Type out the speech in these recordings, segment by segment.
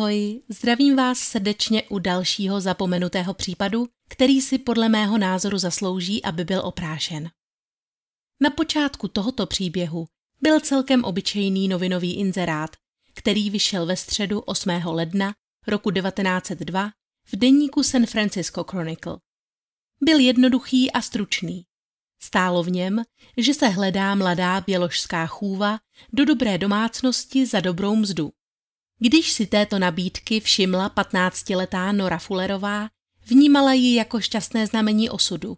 Ahoj, zdravím vás srdečně u dalšího zapomenutého případu, který si podle mého názoru zaslouží, aby byl oprášen. Na počátku tohoto příběhu byl celkem obyčejný novinový inzerát, který vyšel ve středu 8. ledna roku 1902 v deníku San Francisco Chronicle. Byl jednoduchý a stručný. Stálo v něm, že se hledá mladá běložská chůva do dobré domácnosti za dobrou mzdu. Když si této nabídky všimla patnáctiletá Nora Fullerová, vnímala ji jako šťastné znamení osudu,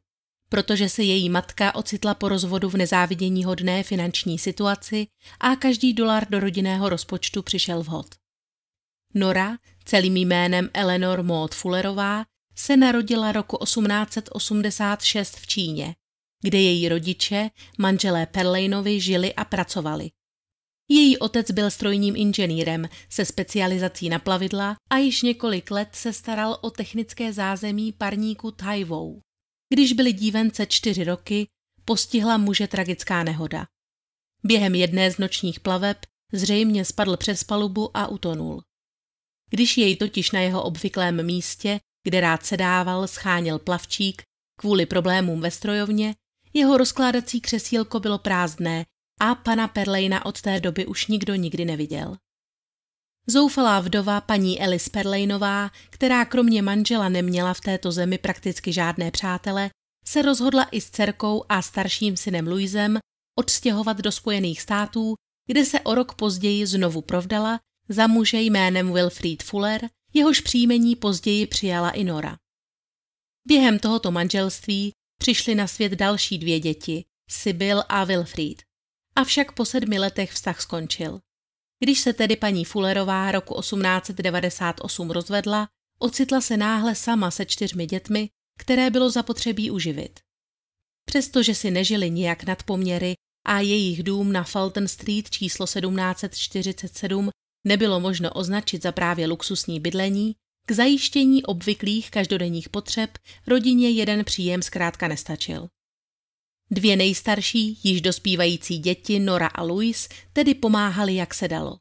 protože se její matka ocitla po rozvodu v nezávidění hodné finanční situaci a každý dolar do rodinného rozpočtu přišel vhod. Nora, celým jménem Eleanor Maud Fullerová, se narodila roku 1886 v Číně, kde její rodiče, manželé Perlejnovi, žili a pracovali – její otec byl strojním inženýrem se specializací na plavidla a již několik let se staral o technické zázemí parníku Tajvou. Když byly dívence čtyři roky, postihla muže tragická nehoda. Během jedné z nočních plaveb zřejmě spadl přes palubu a utonul. Když jej totiž na jeho obvyklém místě, kde rád sedával, scháněl plavčík, kvůli problémům ve strojovně, jeho rozkládací křesílko bylo prázdné a pana Perlejna od té doby už nikdo nikdy neviděl. Zoufalá vdova paní Elis Perlejnová, která kromě manžela neměla v této zemi prakticky žádné přátele, se rozhodla i s dcerkou a starším synem Luizem odstěhovat do Spojených států, kde se o rok později znovu provdala za muže jménem Wilfried Fuller, jehož příjmení později přijala i Nora. Během tohoto manželství přišly na svět další dvě děti, Sybil a Wilfried. Avšak po sedmi letech vztah skončil. Když se tedy paní Fullerová roku 1898 rozvedla, ocitla se náhle sama se čtyřmi dětmi, které bylo zapotřebí uživit. Přestože si nežili nijak nad poměry a jejich dům na Fulton Street číslo 1747 nebylo možno označit za právě luxusní bydlení, k zajištění obvyklých každodenních potřeb rodině jeden příjem zkrátka nestačil. Dvě nejstarší, již dospívající děti, Nora a Louis, tedy pomáhali, jak se dalo.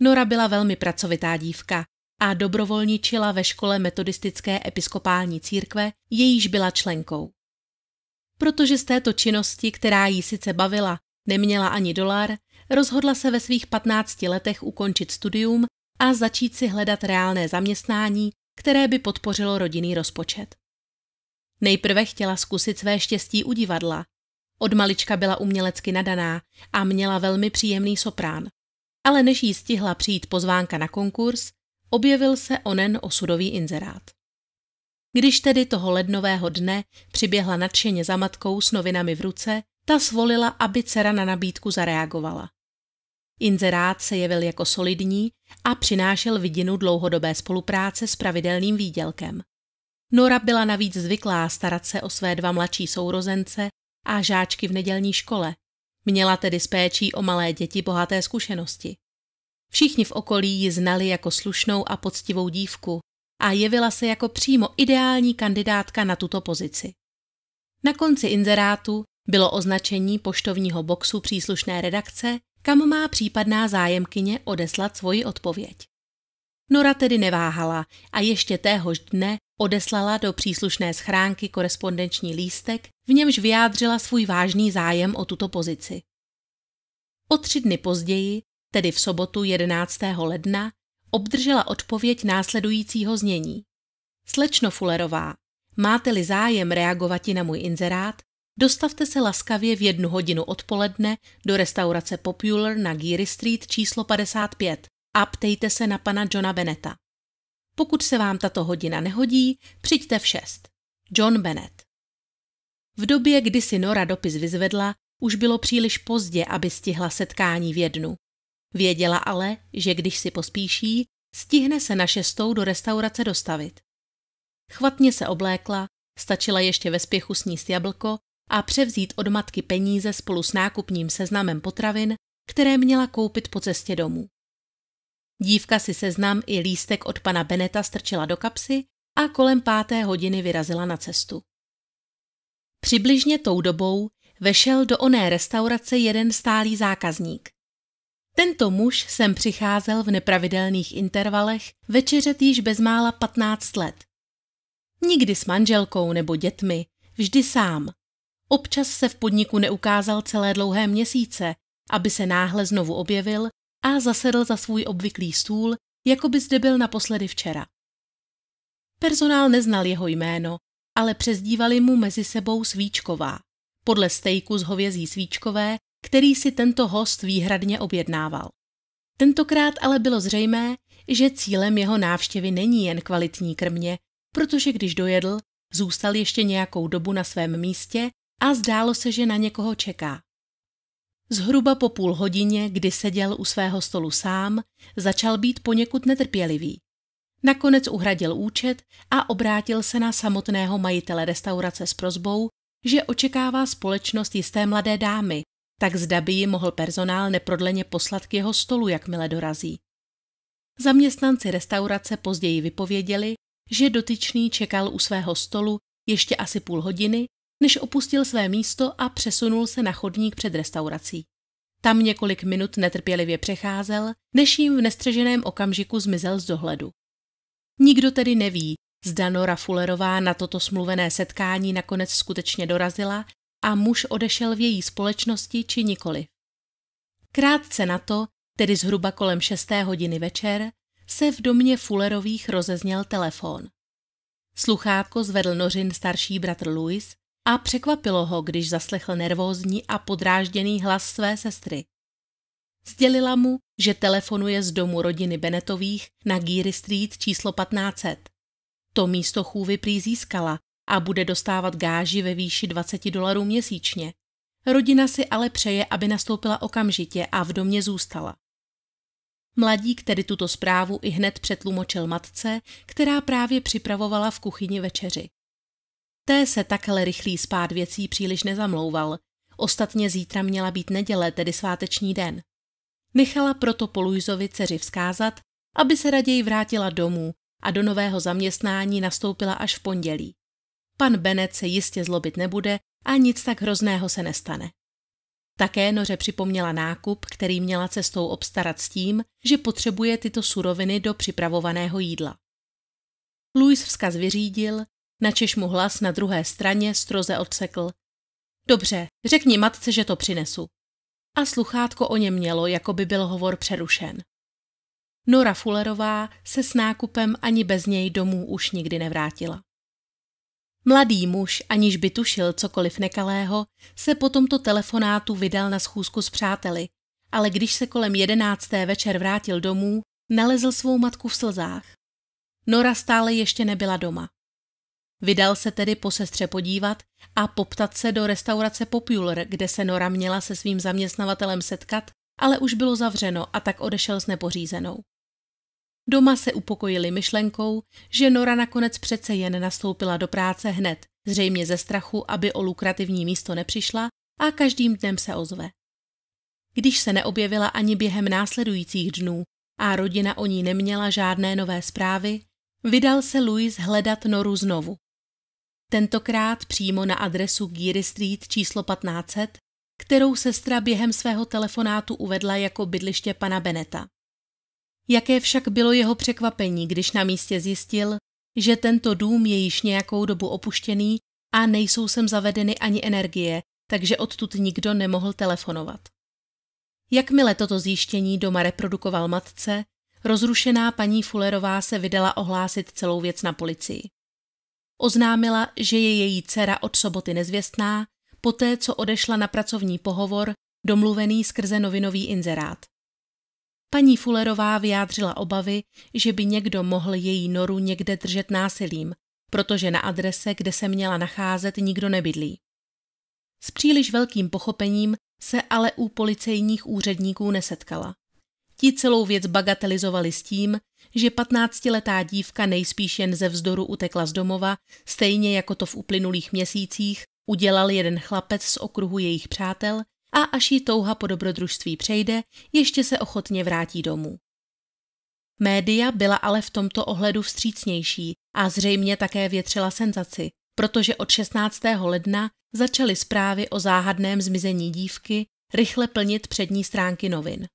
Nora byla velmi pracovitá dívka a dobrovolničila ve škole metodistické episkopální církve, jejíž byla členkou. Protože z této činnosti, která jí sice bavila, neměla ani dolar, rozhodla se ve svých 15 letech ukončit studium a začít si hledat reálné zaměstnání, které by podpořilo rodinný rozpočet. Nejprve chtěla zkusit své štěstí u divadla. Od malička byla umělecky nadaná a měla velmi příjemný soprán. Ale než jí stihla přijít pozvánka na konkurs, objevil se onen osudový inzerát. Když tedy toho lednového dne přiběhla nadšeně za matkou s novinami v ruce, ta svolila, aby dcera na nabídku zareagovala. Inzerát se jevil jako solidní a přinášel vidinu dlouhodobé spolupráce s pravidelným výdělkem. Nora byla navíc zvyklá starat se o své dva mladší sourozence a žáčky v nedělní škole. Měla tedy s péčí o malé děti bohaté zkušenosti. Všichni v okolí ji znali jako slušnou a poctivou dívku a jevila se jako přímo ideální kandidátka na tuto pozici. Na konci inzerátu bylo označení poštovního boxu příslušné redakce, kam má případná zájemkyně odeslat svoji odpověď. Nora tedy neváhala a ještě téhož dne odeslala do příslušné schránky korespondenční lístek, v němž vyjádřila svůj vážný zájem o tuto pozici. O tři dny později, tedy v sobotu 11. ledna, obdržela odpověď následujícího znění. Slečno Fulerová, máte-li zájem reagovati na můj inzerát, dostavte se laskavě v jednu hodinu odpoledne do restaurace Popular na Geary Street číslo 55 a ptejte se na pana Johna Beneta. Pokud se vám tato hodina nehodí, přijďte v šest. John Bennett V době, kdy si Nora dopis vyzvedla, už bylo příliš pozdě, aby stihla setkání v jednu. Věděla ale, že když si pospíší, stihne se na šestou do restaurace dostavit. Chvatně se oblékla, stačila ještě ve spěchu sníst jablko a převzít od matky peníze spolu s nákupním seznamem potravin, které měla koupit po cestě domů. Dívka si seznam i lístek od pana Beneta strčila do kapsy a kolem páté hodiny vyrazila na cestu. Přibližně tou dobou vešel do oné restaurace jeden stálý zákazník. Tento muž sem přicházel v nepravidelných intervalech večeřet již bezmála 15 let. Nikdy s manželkou nebo dětmi, vždy sám. Občas se v podniku neukázal celé dlouhé měsíce, aby se náhle znovu objevil a zasedl za svůj obvyklý stůl, jako by zde byl naposledy včera. Personál neznal jeho jméno, ale přezdívali mu mezi sebou Svíčková, podle stejku z hovězí Svíčkové, který si tento host výhradně objednával. Tentokrát ale bylo zřejmé, že cílem jeho návštěvy není jen kvalitní krmě, protože když dojedl, zůstal ještě nějakou dobu na svém místě a zdálo se, že na někoho čeká. Zhruba po půl hodině, kdy seděl u svého stolu sám, začal být poněkud netrpělivý. Nakonec uhradil účet a obrátil se na samotného majitele restaurace s prozbou, že očekává společnost jisté mladé dámy, tak zda by ji mohl personál neprodleně poslat k jeho stolu, jakmile dorazí. Zaměstnanci restaurace později vypověděli, že dotyčný čekal u svého stolu ještě asi půl hodiny než opustil své místo a přesunul se na chodník před restaurací. Tam několik minut netrpělivě přecházel, než jim v nestřeženém okamžiku zmizel z dohledu. Nikdo tedy neví, zda Nora Fullerová na toto smluvené setkání nakonec skutečně dorazila a muž odešel v její společnosti či nikoli. Krátce na to, tedy zhruba kolem 6. hodiny večer, se v domě Fullerových rozezněl telefon. Sluchátko zvedl nořin starší bratr Louis a překvapilo ho, když zaslechl nervózní a podrážděný hlas své sestry. Sdělila mu, že telefonuje z domu rodiny Benetových na Geary Street číslo 1500. To místo chůvy prý získala a bude dostávat gáži ve výši 20 dolarů měsíčně. Rodina si ale přeje, aby nastoupila okamžitě a v domě zůstala. Mladík tedy tuto zprávu i hned přetlumočil matce, která právě připravovala v kuchyni večeři. Té se takhle rychlý spád věcí příliš nezamlouval. Ostatně zítra měla být neděle, tedy sváteční den. Nechala proto po Luizovi dceři vzkázat, aby se raději vrátila domů a do nového zaměstnání nastoupila až v pondělí. Pan Benet se jistě zlobit nebude a nic tak hrozného se nestane. Také Noře připomněla nákup, který měla cestou obstarat s tím, že potřebuje tyto suroviny do připravovaného jídla. Louis vzkaz vyřídil Načež mu hlas na druhé straně stroze odsekl. Dobře, řekni matce, že to přinesu. A sluchátko o něm mělo, jako by byl hovor přerušen. Nora Fullerová se s nákupem ani bez něj domů už nikdy nevrátila. Mladý muž, aniž by tušil cokoliv nekalého, se po tomto telefonátu vydal na schůzku s přáteli, ale když se kolem jedenácté večer vrátil domů, nalezl svou matku v slzách. Nora stále ještě nebyla doma. Vydal se tedy po sestře podívat a poptat se do restaurace Popular, kde se Nora měla se svým zaměstnavatelem setkat, ale už bylo zavřeno a tak odešel s nepořízenou. Doma se upokojili myšlenkou, že Nora nakonec přece jen nastoupila do práce hned, zřejmě ze strachu, aby o lukrativní místo nepřišla a každým dnem se ozve. Když se neobjevila ani během následujících dnů a rodina o ní neměla žádné nové zprávy, vydal se Louis hledat Noru znovu tentokrát přímo na adresu Geary Street číslo 1500, kterou sestra během svého telefonátu uvedla jako bydliště pana Beneta. Jaké však bylo jeho překvapení, když na místě zjistil, že tento dům je již nějakou dobu opuštěný a nejsou sem zavedeny ani energie, takže odtud nikdo nemohl telefonovat. Jakmile toto zjištění doma reprodukoval matce, rozrušená paní Fullerová se vydala ohlásit celou věc na policii. Oznámila, že je její dcera od soboty nezvěstná, poté co odešla na pracovní pohovor, domluvený skrze novinový inzerát. Paní Fullerová vyjádřila obavy, že by někdo mohl její noru někde držet násilím, protože na adrese, kde se měla nacházet, nikdo nebydlí. S příliš velkým pochopením se ale u policejních úředníků nesetkala. Ti celou věc bagatelizovali s tím, že patnáctiletá dívka nejspíš jen ze vzdoru utekla z domova, stejně jako to v uplynulých měsících udělal jeden chlapec z okruhu jejich přátel a až jí touha po dobrodružství přejde, ještě se ochotně vrátí domů. Média byla ale v tomto ohledu vstřícnější a zřejmě také větřila senzaci, protože od 16. ledna začaly zprávy o záhadném zmizení dívky rychle plnit přední stránky novin.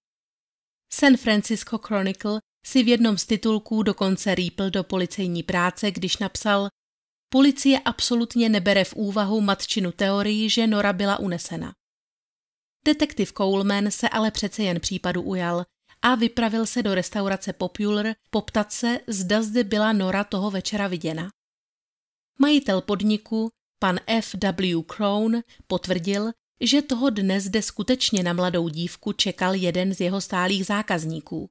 San Francisco Chronicle si v jednom z titulků dokonce rýpl do policejní práce, když napsal Policie absolutně nebere v úvahu matčinu teorii, že Nora byla unesena. Detektiv Coleman se ale přece jen případu ujal a vypravil se do restaurace Popular poptat se, zda zde byla Nora toho večera viděna. Majitel podniku, pan F. W. Crown, potvrdil, že toho dne zde skutečně na mladou dívku čekal jeden z jeho stálých zákazníků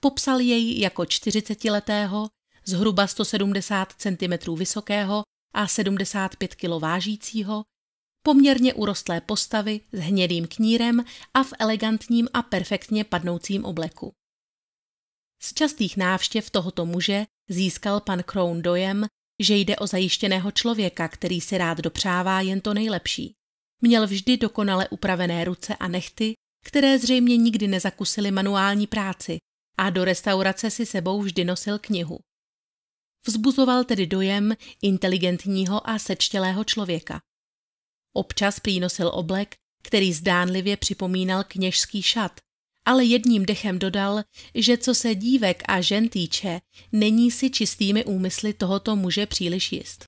popsal jej jako 40-letého, zhruba 170 cm vysokého a 75 kg vážícího, poměrně urostlé postavy s hnědým knírem a v elegantním a perfektně padnoucím obleku. Z častých návštěv tohoto muže získal pan Crown dojem, že jde o zajištěného člověka, který si rád dopřává jen to nejlepší. Měl vždy dokonale upravené ruce a nechty, které zřejmě nikdy nezakusily manuální práci a do restaurace si sebou vždy nosil knihu. Vzbuzoval tedy dojem inteligentního a sečtělého člověka. Občas přínosil oblek, který zdánlivě připomínal kněžský šat, ale jedním dechem dodal, že co se dívek a žen týče, není si čistými úmysly tohoto muže příliš jist.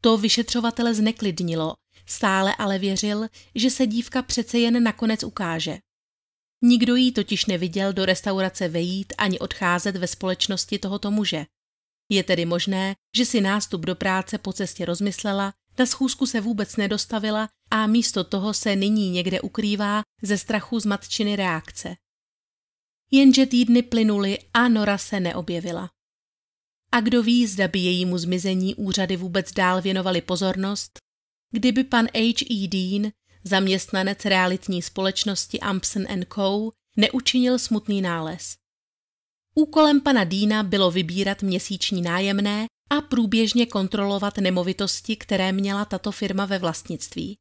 To vyšetřovatele zneklidnilo, stále ale věřil, že se dívka přece jen nakonec ukáže. Nikdo jí totiž neviděl do restaurace vejít ani odcházet ve společnosti tohoto muže. Je tedy možné, že si nástup do práce po cestě rozmyslela, na schůzku se vůbec nedostavila a místo toho se nyní někde ukrývá ze strachu z matčiny reakce. Jenže týdny plynuly a Nora se neobjevila. A kdo ví, zda by jejímu zmizení úřady vůbec dál věnovali pozornost, kdyby pan H. E. Dean zaměstnanec realitní společnosti Ampson Co., neučinil smutný nález. Úkolem pana Dýna bylo vybírat měsíční nájemné a průběžně kontrolovat nemovitosti, které měla tato firma ve vlastnictví.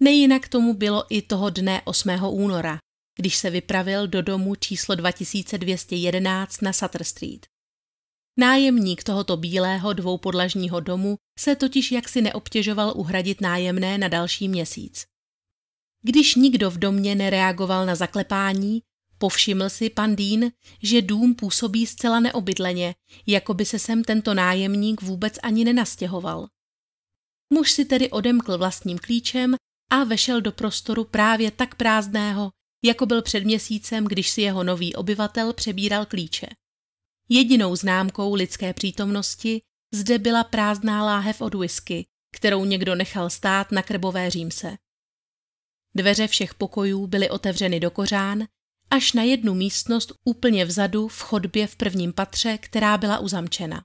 Nejinak tomu bylo i toho dne 8. února, když se vypravil do domu číslo 2211 na Sutter Street. Nájemník tohoto bílého dvoupodlažního domu se totiž jaksi neobtěžoval uhradit nájemné na další měsíc. Když nikdo v domě nereagoval na zaklepání, povšiml si pan Dean, že dům působí zcela neobydleně, jako by se sem tento nájemník vůbec ani nenastěhoval. Muž si tedy odemkl vlastním klíčem a vešel do prostoru právě tak prázdného, jako byl před měsícem, když si jeho nový obyvatel přebíral klíče. Jedinou známkou lidské přítomnosti zde byla prázdná láhev od whisky, kterou někdo nechal stát na krbové římse. Dveře všech pokojů byly otevřeny do kořán, až na jednu místnost úplně vzadu v chodbě v prvním patře, která byla uzamčena.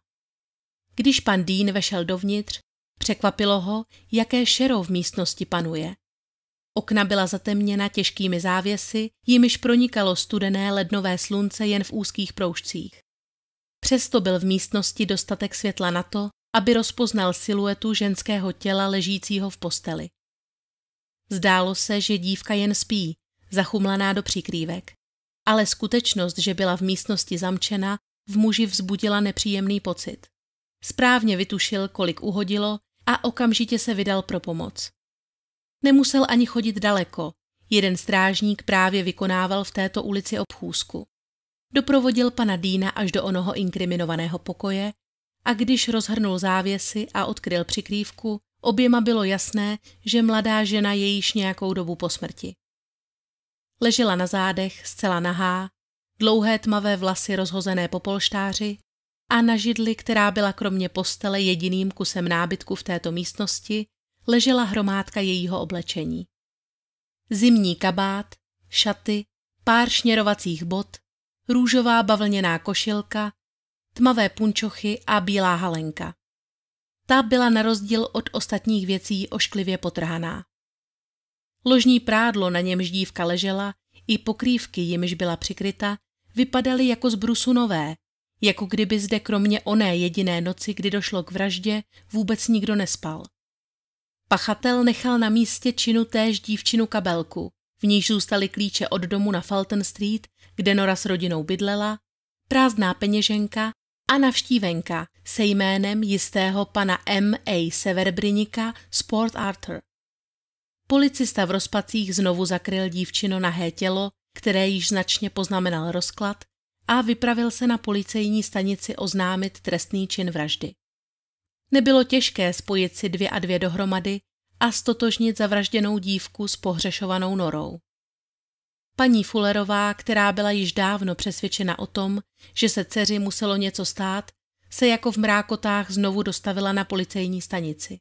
Když pan Dean vešel dovnitř, překvapilo ho, jaké šero v místnosti panuje. Okna byla zatemněna těžkými závěsy, jimiž pronikalo studené lednové slunce jen v úzkých proužcích. Přesto byl v místnosti dostatek světla na to, aby rozpoznal siluetu ženského těla ležícího v posteli. Zdálo se, že dívka jen spí, zachumlaná do přikrývek, ale skutečnost, že byla v místnosti zamčena, v muži vzbudila nepříjemný pocit. Správně vytušil, kolik uhodilo a okamžitě se vydal pro pomoc. Nemusel ani chodit daleko, jeden strážník právě vykonával v této ulici obchůzku doprovodil pana Dýna až do onoho inkriminovaného pokoje a když rozhrnul závěsy a odkryl přikrývku, oběma bylo jasné, že mladá žena je již nějakou dobu po smrti. Ležela na zádech, zcela nahá, dlouhé tmavé vlasy rozhozené po polštáři a na židli, která byla kromě postele jediným kusem nábytku v této místnosti, ležela hromádka jejího oblečení. Zimní kabát, šaty, pár šněrovacích bot růžová bavlněná košilka, tmavé punčochy a bílá halenka. Ta byla na rozdíl od ostatních věcí ošklivě potrhaná. Ložní prádlo, na němž dívka ležela, i pokrývky, jimž byla přikryta, vypadaly jako z brusu nové, jako kdyby zde kromě oné jediné noci, kdy došlo k vraždě, vůbec nikdo nespal. Pachatel nechal na místě činu též dívčinu kabelku, v níž zůstaly klíče od domu na Fulton Street kde Nora s rodinou bydlela, prázdná peněženka a navštívenka se jménem jistého pana M. A. Severbrinika z Port Arthur. Policista v rozpacích znovu zakryl dívčino nahé tělo, které již značně poznamenal rozklad, a vypravil se na policejní stanici oznámit trestný čin vraždy. Nebylo těžké spojit si dvě a dvě dohromady a stotožnit zavražděnou dívku s pohřešovanou norou. Paní Fullerová, která byla již dávno přesvědčena o tom, že se dceři muselo něco stát, se jako v mrákotách znovu dostavila na policejní stanici.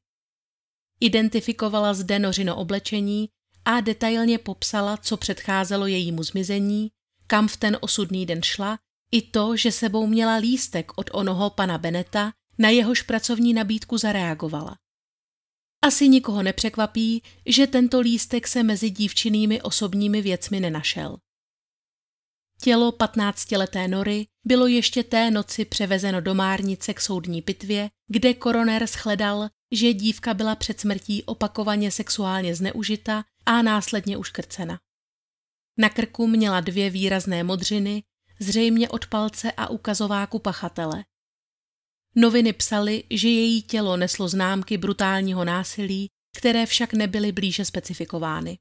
Identifikovala zde nořino oblečení a detailně popsala, co předcházelo jejímu zmizení, kam v ten osudný den šla, i to, že sebou měla lístek od onoho pana Beneta, na jehož pracovní nabídku zareagovala. Asi nikoho nepřekvapí, že tento lístek se mezi dívčinými osobními věcmi nenašel. Tělo patnáctileté Nory bylo ještě té noci převezeno do Márnice k soudní pitvě, kde koroner shledal, že dívka byla před smrtí opakovaně sexuálně zneužita a následně uškrcena. Na krku měla dvě výrazné modřiny, zřejmě od palce a ukazováku pachatele. Noviny psaly, že její tělo neslo známky brutálního násilí, které však nebyly blíže specifikovány.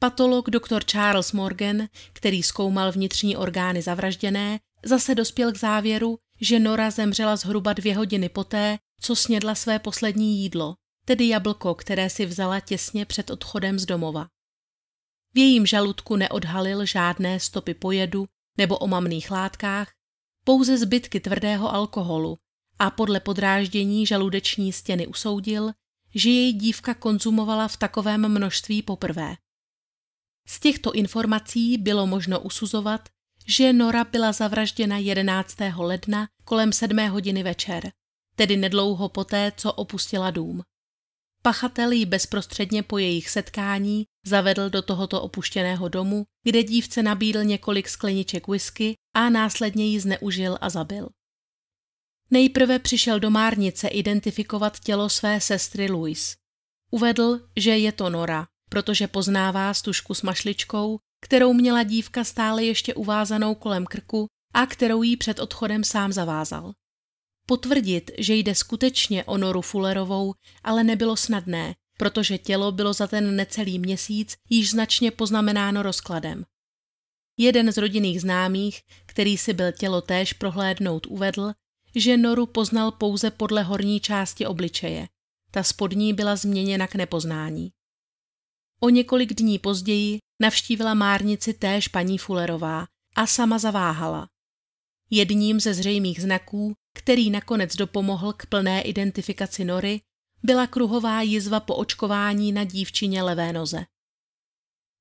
Patolog dr. Charles Morgan, který zkoumal vnitřní orgány zavražděné, zase dospěl k závěru, že Nora zemřela zhruba dvě hodiny poté, co snědla své poslední jídlo, tedy jablko, které si vzala těsně před odchodem z domova. V jejím žaludku neodhalil žádné stopy pojedu nebo omamných látkách, pouze zbytky tvrdého alkoholu a podle podráždění žaludeční stěny usoudil, že její dívka konzumovala v takovém množství poprvé. Z těchto informací bylo možno usuzovat, že Nora byla zavražděna 11. ledna kolem 7 hodiny večer, tedy nedlouho poté, co opustila dům. Pachatel ji bezprostředně po jejich setkání Zavedl do tohoto opuštěného domu, kde dívce nabídl několik skleniček whisky a následně ji zneužil a zabil. Nejprve přišel do márnice identifikovat tělo své sestry Louise. Uvedl, že je to Nora, protože poznává stužku s mašličkou, kterou měla dívka stále ještě uvázanou kolem krku a kterou jí před odchodem sám zavázal. Potvrdit, že jde skutečně o Noru Fullerovou, ale nebylo snadné, protože tělo bylo za ten necelý měsíc již značně poznamenáno rozkladem. Jeden z rodinných známých, který si byl tělo též prohlédnout, uvedl, že Noru poznal pouze podle horní části obličeje. Ta spodní byla změněna k nepoznání. O několik dní později navštívila márnici též paní Fullerová a sama zaváhala. Jedním ze zřejmých znaků, který nakonec dopomohl k plné identifikaci Nory, byla kruhová jizva po očkování na dívčině levé noze.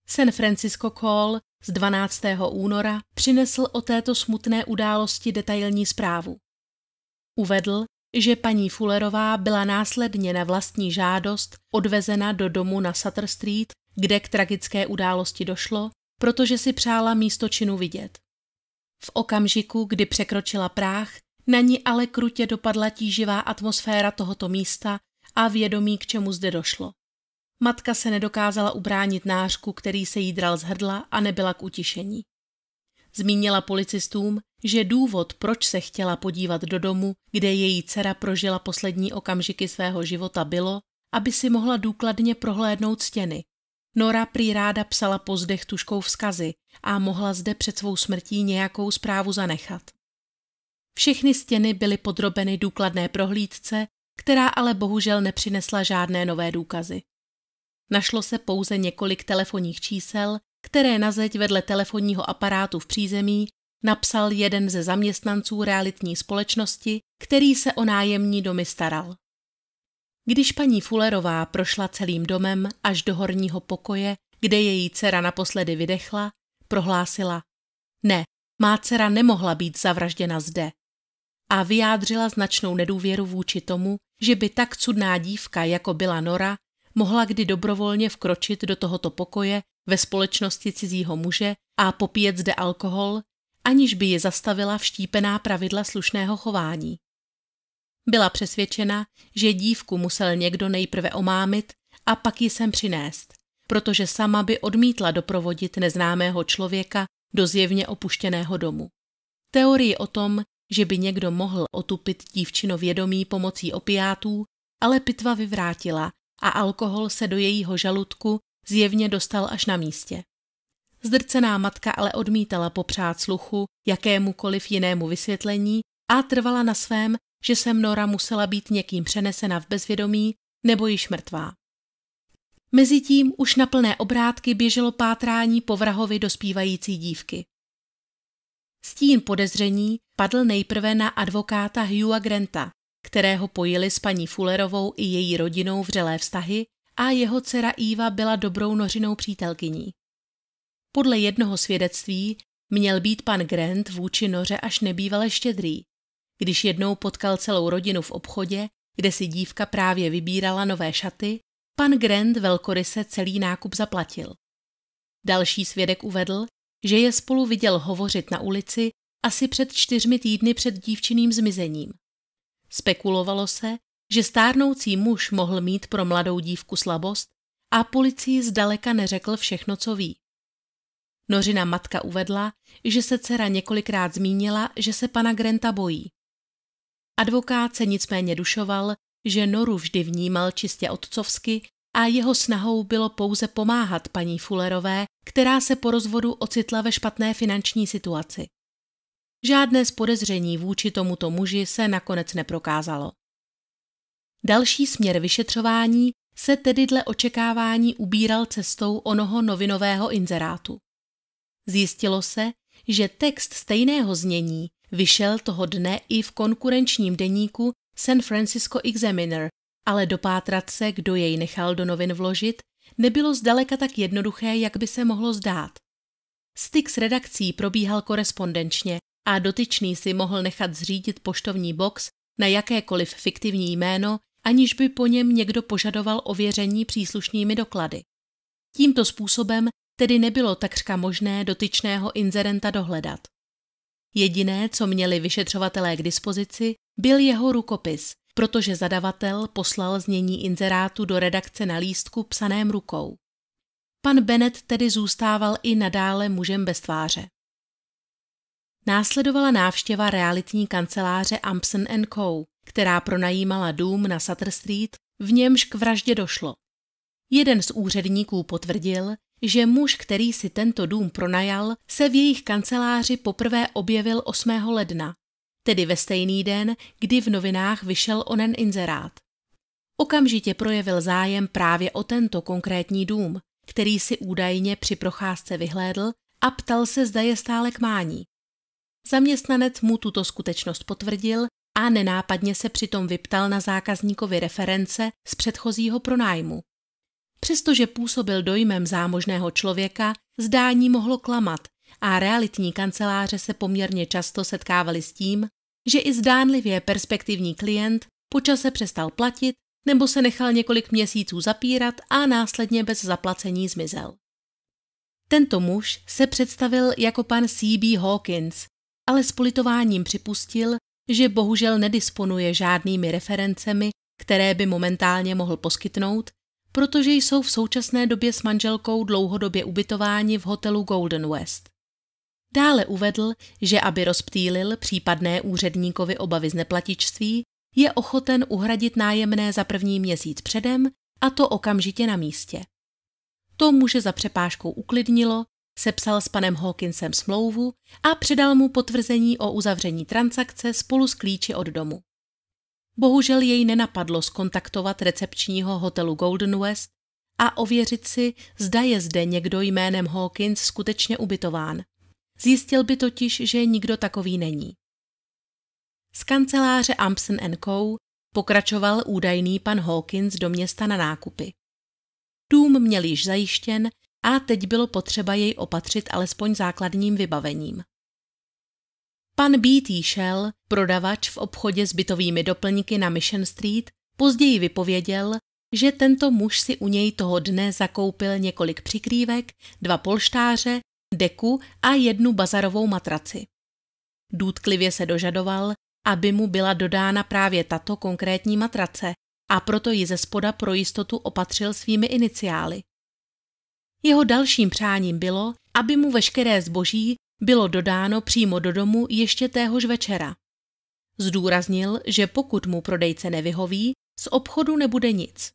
San Francisco Call z 12. února přinesl o této smutné události detailní zprávu. Uvedl, že paní Fullerová byla následně na vlastní žádost odvezena do domu na Sutter Street, kde k tragické události došlo, protože si přála místo činu vidět. V okamžiku, kdy překročila práh, na ní ale krutě dopadla tíživá atmosféra tohoto místa a vědomí, k čemu zde došlo. Matka se nedokázala ubránit nářku, který se jí dral z hrdla a nebyla k utišení. Zmínila policistům, že důvod, proč se chtěla podívat do domu, kde její dcera prožila poslední okamžiky svého života, bylo, aby si mohla důkladně prohlédnout stěny. Nora prý ráda psala zdech tuškou vzkazy a mohla zde před svou smrtí nějakou zprávu zanechat. Všechny stěny byly podrobeny důkladné prohlídce která ale bohužel nepřinesla žádné nové důkazy. Našlo se pouze několik telefonních čísel, které na zeď vedle telefonního aparátu v přízemí napsal jeden ze zaměstnanců realitní společnosti, který se o nájemní domy staral. Když paní Fullerová prošla celým domem až do horního pokoje, kde její dcera naposledy vydechla, prohlásila Ne, má dcera nemohla být zavražděna zde. A vyjádřila značnou nedůvěru vůči tomu, že by tak cudná dívka, jako byla Nora, mohla kdy dobrovolně vkročit do tohoto pokoje ve společnosti cizího muže a popíjet zde alkohol, aniž by je zastavila vštípená pravidla slušného chování. Byla přesvědčena, že dívku musel někdo nejprve omámit a pak ji sem přinést, protože sama by odmítla doprovodit neznámého člověka do zjevně opuštěného domu. Teorii o tom, že by někdo mohl otupit dívčino vědomí pomocí opiátů, ale pitva vyvrátila a alkohol se do jejího žaludku zjevně dostal až na místě. Zdrcená matka ale odmítala popřát sluchu jakémukoliv jinému vysvětlení a trvala na svém, že se Nora musela být někým přenesena v bezvědomí nebo již mrtvá. Mezitím už na plné obrátky běželo pátrání po vrahovi dospívající dívky. Stín podezření padl nejprve na advokáta Hugha Granta, kterého pojili s paní Fullerovou i její rodinou vřelé vztahy a jeho dcera Eva byla dobrou nořinou přítelkyní. Podle jednoho svědectví měl být pan Grant vůči noře až nebývale štědrý, když jednou potkal celou rodinu v obchodě, kde si dívka právě vybírala nové šaty, pan Grant velkoryse celý nákup zaplatil. Další svědek uvedl, že je spolu viděl hovořit na ulici asi před čtyřmi týdny před dívčiným zmizením. Spekulovalo se, že stárnoucí muž mohl mít pro mladou dívku slabost a policii zdaleka neřekl všechno, co ví. Nořina matka uvedla, že se dcera několikrát zmínila, že se pana Grenta bojí. Advokát se nicméně dušoval, že Noru vždy vnímal čistě otcovsky a jeho snahou bylo pouze pomáhat paní Fullerové, která se po rozvodu ocitla ve špatné finanční situaci. Žádné z podezření vůči tomuto muži se nakonec neprokázalo. Další směr vyšetřování se tedy dle očekávání ubíral cestou onoho novinového inzerátu. Zjistilo se, že text stejného znění vyšel toho dne i v konkurenčním deníku San Francisco Examiner ale dopátrat se, kdo jej nechal do novin vložit, nebylo zdaleka tak jednoduché, jak by se mohlo zdát. Styk s redakcí probíhal korespondenčně a dotyčný si mohl nechat zřídit poštovní box na jakékoliv fiktivní jméno, aniž by po něm někdo požadoval ověření příslušnými doklady. Tímto způsobem tedy nebylo takřka možné dotyčného inzerenta dohledat. Jediné, co měli vyšetřovatelé k dispozici, byl jeho rukopis – protože zadavatel poslal znění inzerátu do redakce na lístku psaném rukou. Pan Bennett tedy zůstával i nadále mužem bez tváře. Následovala návštěva realitní kanceláře Ampson Co., která pronajímala dům na Sutter Street, v němž k vraždě došlo. Jeden z úředníků potvrdil, že muž, který si tento dům pronajal, se v jejich kanceláři poprvé objevil 8. ledna tedy ve stejný den, kdy v novinách vyšel onen inzerát. Okamžitě projevil zájem právě o tento konkrétní dům, který si údajně při procházce vyhlédl a ptal se, zda je stále k mání. Zaměstnanec mu tuto skutečnost potvrdil a nenápadně se přitom vyptal na zákazníkovi reference z předchozího pronájmu. Přestože působil dojmem zámožného člověka, zdání mohlo klamat a realitní kanceláře se poměrně často setkávaly s tím, že i zdánlivě perspektivní klient počase přestal platit nebo se nechal několik měsíců zapírat a následně bez zaplacení zmizel. Tento muž se představil jako pan C.B. Hawkins, ale s politováním připustil, že bohužel nedisponuje žádnými referencemi, které by momentálně mohl poskytnout, protože jsou v současné době s manželkou dlouhodobě ubytováni v hotelu Golden West. Dále uvedl, že aby rozptýlil případné úředníkovi obavy z neplatičství, je ochoten uhradit nájemné za první měsíc předem a to okamžitě na místě. To muže za přepážkou uklidnilo, sepsal s panem Hawkinsem smlouvu a předal mu potvrzení o uzavření transakce spolu s klíči od domu. Bohužel jej nenapadlo skontaktovat recepčního hotelu Golden West a ověřit si, zda je zde někdo jménem Hawkins skutečně ubytován. Zjistil by totiž, že nikdo takový není. Z kanceláře Ampson Co. pokračoval údajný pan Hawkins do města na nákupy. Dům měl již zajištěn a teď bylo potřeba jej opatřit alespoň základním vybavením. Pan B.T. Shell, prodavač v obchodě s bytovými doplňky na Mission Street, později vypověděl, že tento muž si u něj toho dne zakoupil několik přikrývek, dva polštáře deku a jednu bazarovou matraci. Důtklivě se dožadoval, aby mu byla dodána právě tato konkrétní matrace a proto ji ze spoda pro jistotu opatřil svými iniciály. Jeho dalším přáním bylo, aby mu veškeré zboží bylo dodáno přímo do domu ještě téhož večera. Zdůraznil, že pokud mu prodejce nevyhoví, z obchodu nebude nic.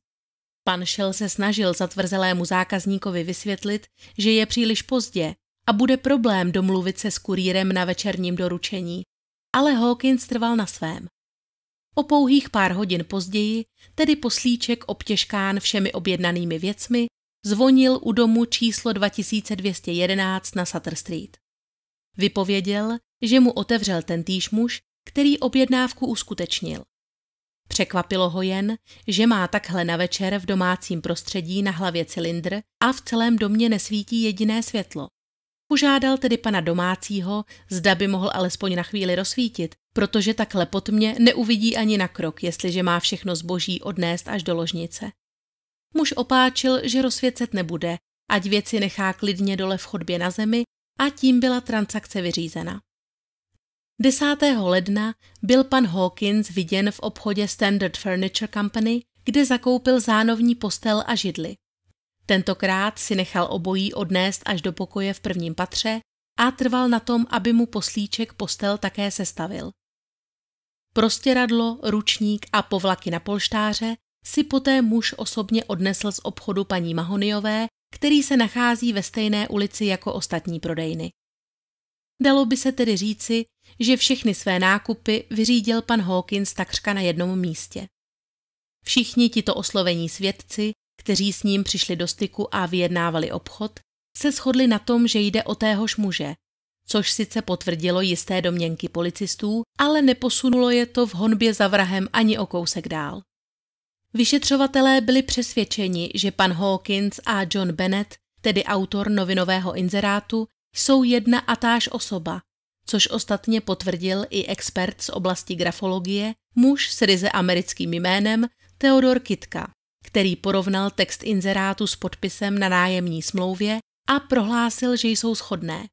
Pan Shell se snažil zatvrzelému zákazníkovi vysvětlit, že je příliš pozdě a bude problém domluvit se s kurýrem na večerním doručení, ale Hawkins trval na svém. O pouhých pár hodin později, tedy poslíček obtěžkán všemi objednanými věcmi, zvonil u domu číslo 2211 na Sutter Street. Vypověděl, že mu otevřel ten týž muž, který objednávku uskutečnil Překvapilo ho jen, že má takhle na večer v domácím prostředí na hlavě cylindr a v celém domě nesvítí jediné světlo. Požádal tedy pana domácího, zda by mohl alespoň na chvíli rozsvítit, protože takhle pod mě neuvidí ani na krok, jestliže má všechno zboží odnést až do ložnice. Muž opáčil, že rozsvěcet nebude, ať věci nechá klidně dole v chodbě na zemi a tím byla transakce vyřízena. 10. ledna byl pan Hawkins viděn v obchodě Standard Furniture Company, kde zakoupil zánovní postel a židli. Tentokrát si nechal obojí odnést až do pokoje v prvním patře a trval na tom, aby mu poslíček postel také sestavil. Prostěradlo, ručník a povlaky na polštáře si poté muž osobně odnesl z obchodu paní Mahoniové, který se nachází ve stejné ulici jako ostatní prodejny. Dalo by se tedy říci, že všechny své nákupy vyřídil pan Hawkins takřka na jednom místě. Všichni tito oslovení svědci, kteří s ním přišli do styku a vyjednávali obchod, se shodli na tom, že jde o téhož muže, což sice potvrdilo jisté domněnky policistů, ale neposunulo je to v honbě za vrahem ani o kousek dál. Vyšetřovatelé byli přesvědčeni, že pan Hawkins a John Bennett, tedy autor novinového inzerátu, jsou jedna a táž osoba, což ostatně potvrdil i expert z oblasti grafologie, muž s ryze americkým jménem Theodor Kitka, který porovnal text inzerátu s podpisem na nájemní smlouvě a prohlásil, že jsou shodné.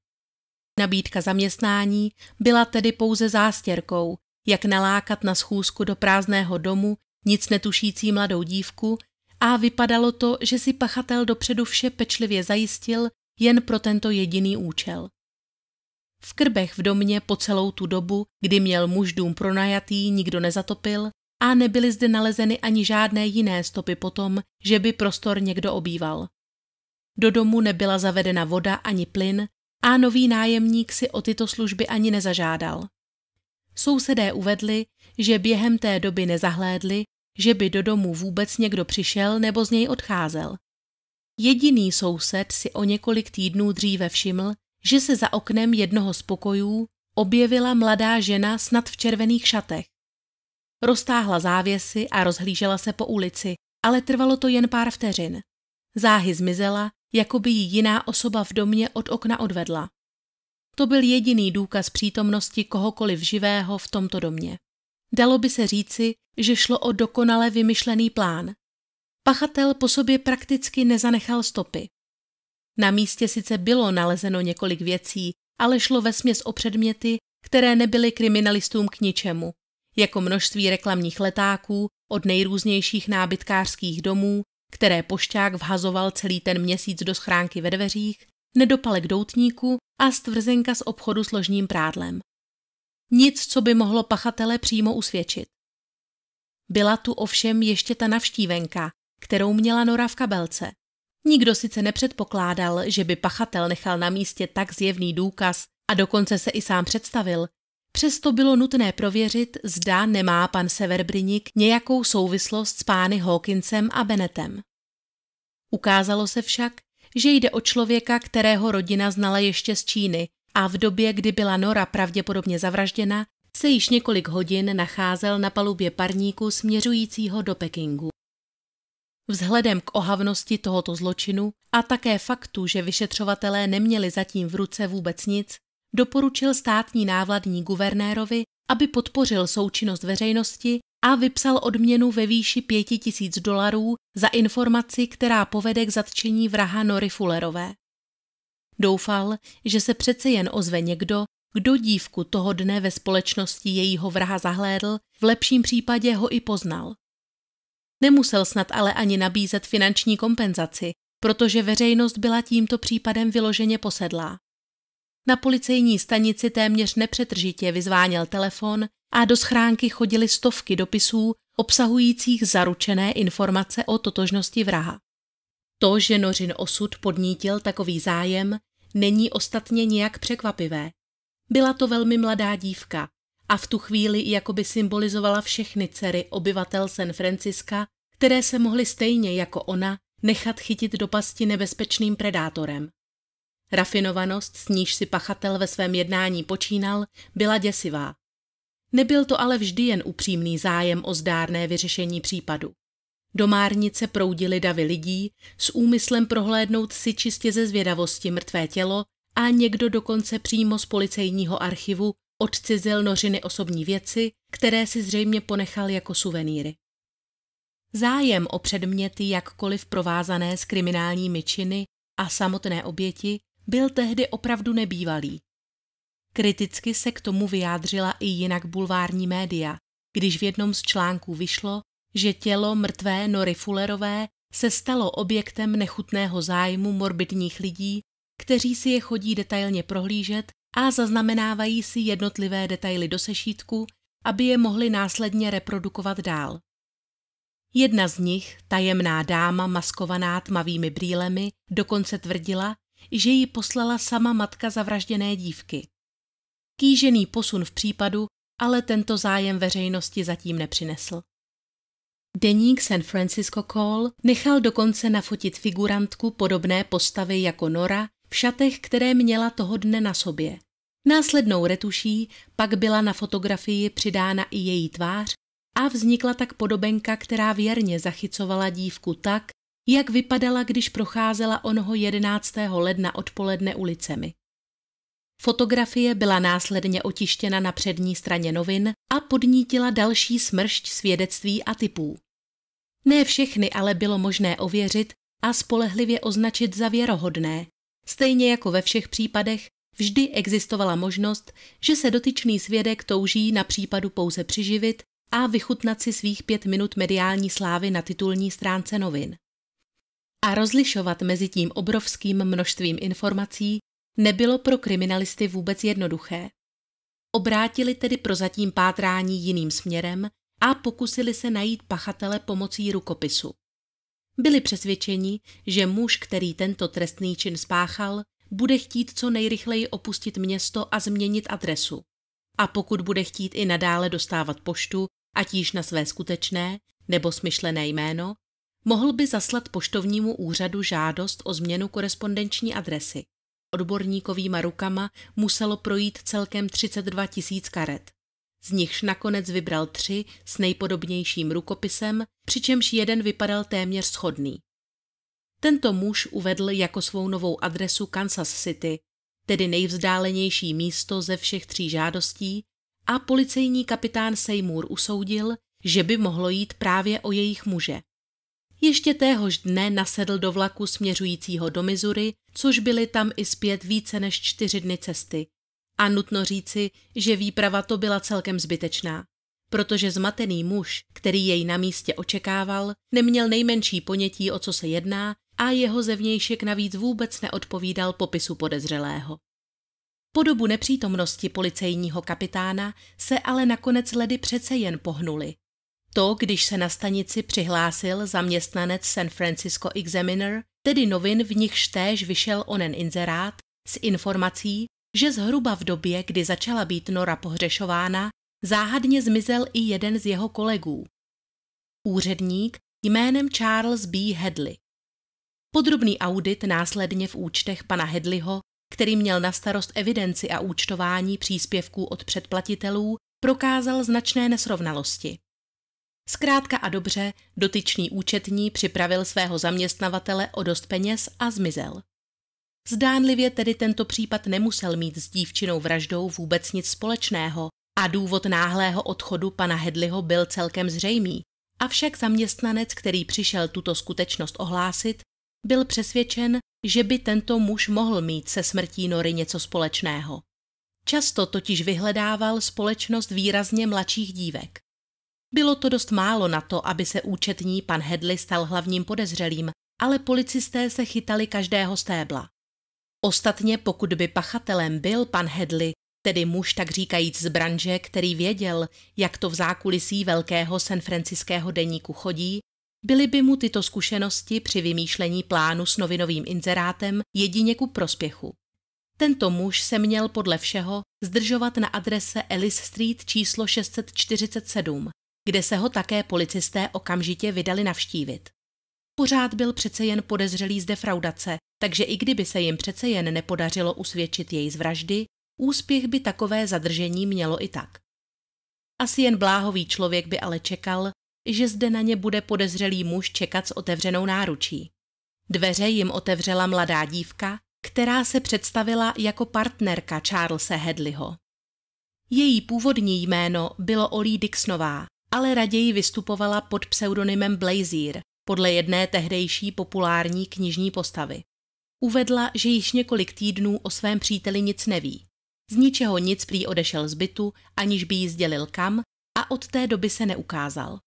Nabídka zaměstnání byla tedy pouze zástěrkou, jak nalákat na schůzku do prázdného domu nic netušící mladou dívku a vypadalo to, že si pachatel dopředu vše pečlivě zajistil jen pro tento jediný účel. V krbech v domě po celou tu dobu, kdy měl muž dům pronajatý, nikdo nezatopil a nebyly zde nalezeny ani žádné jiné stopy po tom, že by prostor někdo obýval. Do domu nebyla zavedena voda ani plyn a nový nájemník si o tyto služby ani nezažádal. Sousedé uvedli, že během té doby nezahlédli, že by do domu vůbec někdo přišel nebo z něj odcházel. Jediný soused si o několik týdnů dříve všiml, že se za oknem jednoho z pokojů objevila mladá žena snad v červených šatech. Roztáhla závěsy a rozhlížela se po ulici, ale trvalo to jen pár vteřin. Záhy zmizela, jako by ji jiná osoba v domě od okna odvedla. To byl jediný důkaz přítomnosti kohokoliv živého v tomto domě. Dalo by se říci, že šlo o dokonale vymyšlený plán pachatel po sobě prakticky nezanechal stopy. Na místě sice bylo nalezeno několik věcí, ale šlo ve směs o předměty, které nebyly kriminalistům k ničemu, jako množství reklamních letáků od nejrůznějších nábytkářských domů, které pošťák vhazoval celý ten měsíc do schránky ve dveřích, nedopalek doutníku a stvrzenka z obchodu s ložním prádlem. Nic, co by mohlo pachatele přímo usvědčit. Byla tu ovšem ještě ta navštívenka, kterou měla Nora v kabelce. Nikdo sice nepředpokládal, že by pachatel nechal na místě tak zjevný důkaz a dokonce se i sám představil, přesto bylo nutné prověřit, zda nemá pan Severbrinik nějakou souvislost s pány Hawkinsem a Benetem. Ukázalo se však, že jde o člověka, kterého rodina znala ještě z Číny a v době, kdy byla Nora pravděpodobně zavražděna, se již několik hodin nacházel na palubě parníku směřujícího do Pekingu. Vzhledem k ohavnosti tohoto zločinu a také faktu, že vyšetřovatelé neměli zatím v ruce vůbec nic, doporučil státní návladní guvernérovi, aby podpořil součinnost veřejnosti a vypsal odměnu ve výši 5000 dolarů za informaci, která povede k zatčení vraha Nory Fullerové. Doufal, že se přece jen ozve někdo, kdo dívku toho dne ve společnosti jejího vraha zahlédl, v lepším případě ho i poznal. Nemusel snad ale ani nabízet finanční kompenzaci, protože veřejnost byla tímto případem vyloženě posedlá. Na policejní stanici téměř nepřetržitě vyzváněl telefon a do schránky chodily stovky dopisů obsahujících zaručené informace o totožnosti vraha. To, že Nořin osud podnítil takový zájem, není ostatně nijak překvapivé. Byla to velmi mladá dívka, a v tu chvíli jakoby symbolizovala všechny dcery obyvatel San Franciska, které se mohly stejně jako ona nechat chytit do pasti nebezpečným predátorem. Rafinovanost, s níž si pachatel ve svém jednání počínal, byla děsivá. Nebyl to ale vždy jen upřímný zájem o zdárné vyřešení případu. Do márnice proudili davy lidí s úmyslem prohlédnout si čistě ze zvědavosti mrtvé tělo a někdo dokonce přímo z policejního archivu odcizil nořiny osobní věci, které si zřejmě ponechal jako suvenýry. Zájem o předměty jakkoliv provázané s kriminálními činy a samotné oběti byl tehdy opravdu nebývalý. Kriticky se k tomu vyjádřila i jinak bulvární média, když v jednom z článků vyšlo, že tělo mrtvé Nory Fullerové se stalo objektem nechutného zájmu morbidních lidí, kteří si je chodí detailně prohlížet a zaznamenávají si jednotlivé detaily do sešítku, aby je mohli následně reprodukovat dál. Jedna z nich, tajemná dáma maskovaná tmavými brýlemi, dokonce tvrdila, že ji poslala sama matka zavražděné dívky. Kýžený posun v případu, ale tento zájem veřejnosti zatím nepřinesl. Deník San Francisco Call nechal dokonce nafotit figurantku podobné postavy jako Nora v šatech, které měla toho dne na sobě. Následnou retuší pak byla na fotografii přidána i její tvář a vznikla tak podobenka, která věrně zachycovala dívku tak, jak vypadala, když procházela onoho 11. ledna odpoledne ulicemi. Fotografie byla následně otištěna na přední straně novin a podnítila další smršť svědectví a typů. Ne všechny ale bylo možné ověřit a spolehlivě označit za věrohodné, stejně jako ve všech případech, vždy existovala možnost, že se dotyčný svědek touží na případu pouze přiživit a vychutnat si svých pět minut mediální slávy na titulní stránce novin. A rozlišovat mezi tím obrovským množstvím informací nebylo pro kriminalisty vůbec jednoduché. Obrátili tedy prozatím pátrání jiným směrem a pokusili se najít pachatele pomocí rukopisu. Byli přesvědčeni, že muž, který tento trestný čin spáchal, bude chtít co nejrychleji opustit město a změnit adresu. A pokud bude chtít i nadále dostávat poštu, ať již na své skutečné nebo smyšlené jméno, mohl by zaslat poštovnímu úřadu žádost o změnu korespondenční adresy. Odborníkovýma rukama muselo projít celkem 32 tisíc karet. Z nichž nakonec vybral tři s nejpodobnějším rukopisem, přičemž jeden vypadal téměř shodný. Tento muž uvedl jako svou novou adresu Kansas City, tedy nejvzdálenější místo ze všech tří žádostí, a policejní kapitán Seymour usoudil, že by mohlo jít právě o jejich muže. Ještě téhož dne nasedl do vlaku směřujícího do Mizury, což byly tam i zpět více než čtyři dny cesty. A nutno říci, že výprava to byla celkem zbytečná, protože zmatený muž, který jej na místě očekával, neměl nejmenší ponětí, o co se jedná a jeho zevnějšek navíc vůbec neodpovídal popisu podezřelého. Po dobu nepřítomnosti policejního kapitána se ale nakonec ledy přece jen pohnuly. To, když se na stanici přihlásil zaměstnanec San Francisco Examiner, tedy novin, v nichž též vyšel onen inzerát, s informací, že zhruba v době, kdy začala být Nora pohřešována, záhadně zmizel i jeden z jeho kolegů. Úředník jménem Charles B. Hedley. Podrobný audit následně v účtech pana Hedliho, který měl na starost evidenci a účtování příspěvků od předplatitelů, prokázal značné nesrovnalosti. Zkrátka a dobře, dotyčný účetní připravil svého zaměstnavatele o dost peněz a zmizel. Zdánlivě tedy tento případ nemusel mít s dívčinou vraždou vůbec nic společného a důvod náhlého odchodu pana Hedliho byl celkem zřejmý, avšak zaměstnanec, který přišel tuto skutečnost ohlásit, byl přesvědčen, že by tento muž mohl mít se smrtí Nory něco společného. Často totiž vyhledával společnost výrazně mladších dívek. Bylo to dost málo na to, aby se účetní pan Hedley stal hlavním podezřelým, ale policisté se chytali každého stébla. Ostatně pokud by pachatelem byl pan Hedley, tedy muž tak říkajíc z branže, který věděl, jak to v zákulisí velkého San Franciského deníku chodí, Byly by mu tyto zkušenosti při vymýšlení plánu s novinovým inzerátem jedině ku prospěchu. Tento muž se měl podle všeho zdržovat na adrese Ellis Street číslo 647, kde se ho také policisté okamžitě vydali navštívit. Pořád byl přece jen podezřelý z defraudace, takže i kdyby se jim přece jen nepodařilo usvědčit jej z vraždy, úspěch by takové zadržení mělo i tak. Asi jen bláhový člověk by ale čekal, že zde na ně bude podezřelý muž čekat s otevřenou náručí. Dveře jim otevřela mladá dívka, která se představila jako partnerka Charlesa Hedliho. Její původní jméno bylo Olí Dixnová, ale raději vystupovala pod pseudonymem Blazier, podle jedné tehdejší populární knižní postavy. Uvedla, že již několik týdnů o svém příteli nic neví. Z ničeho nic prý odešel z bytu, aniž by jí sdělil kam a od té doby se neukázal.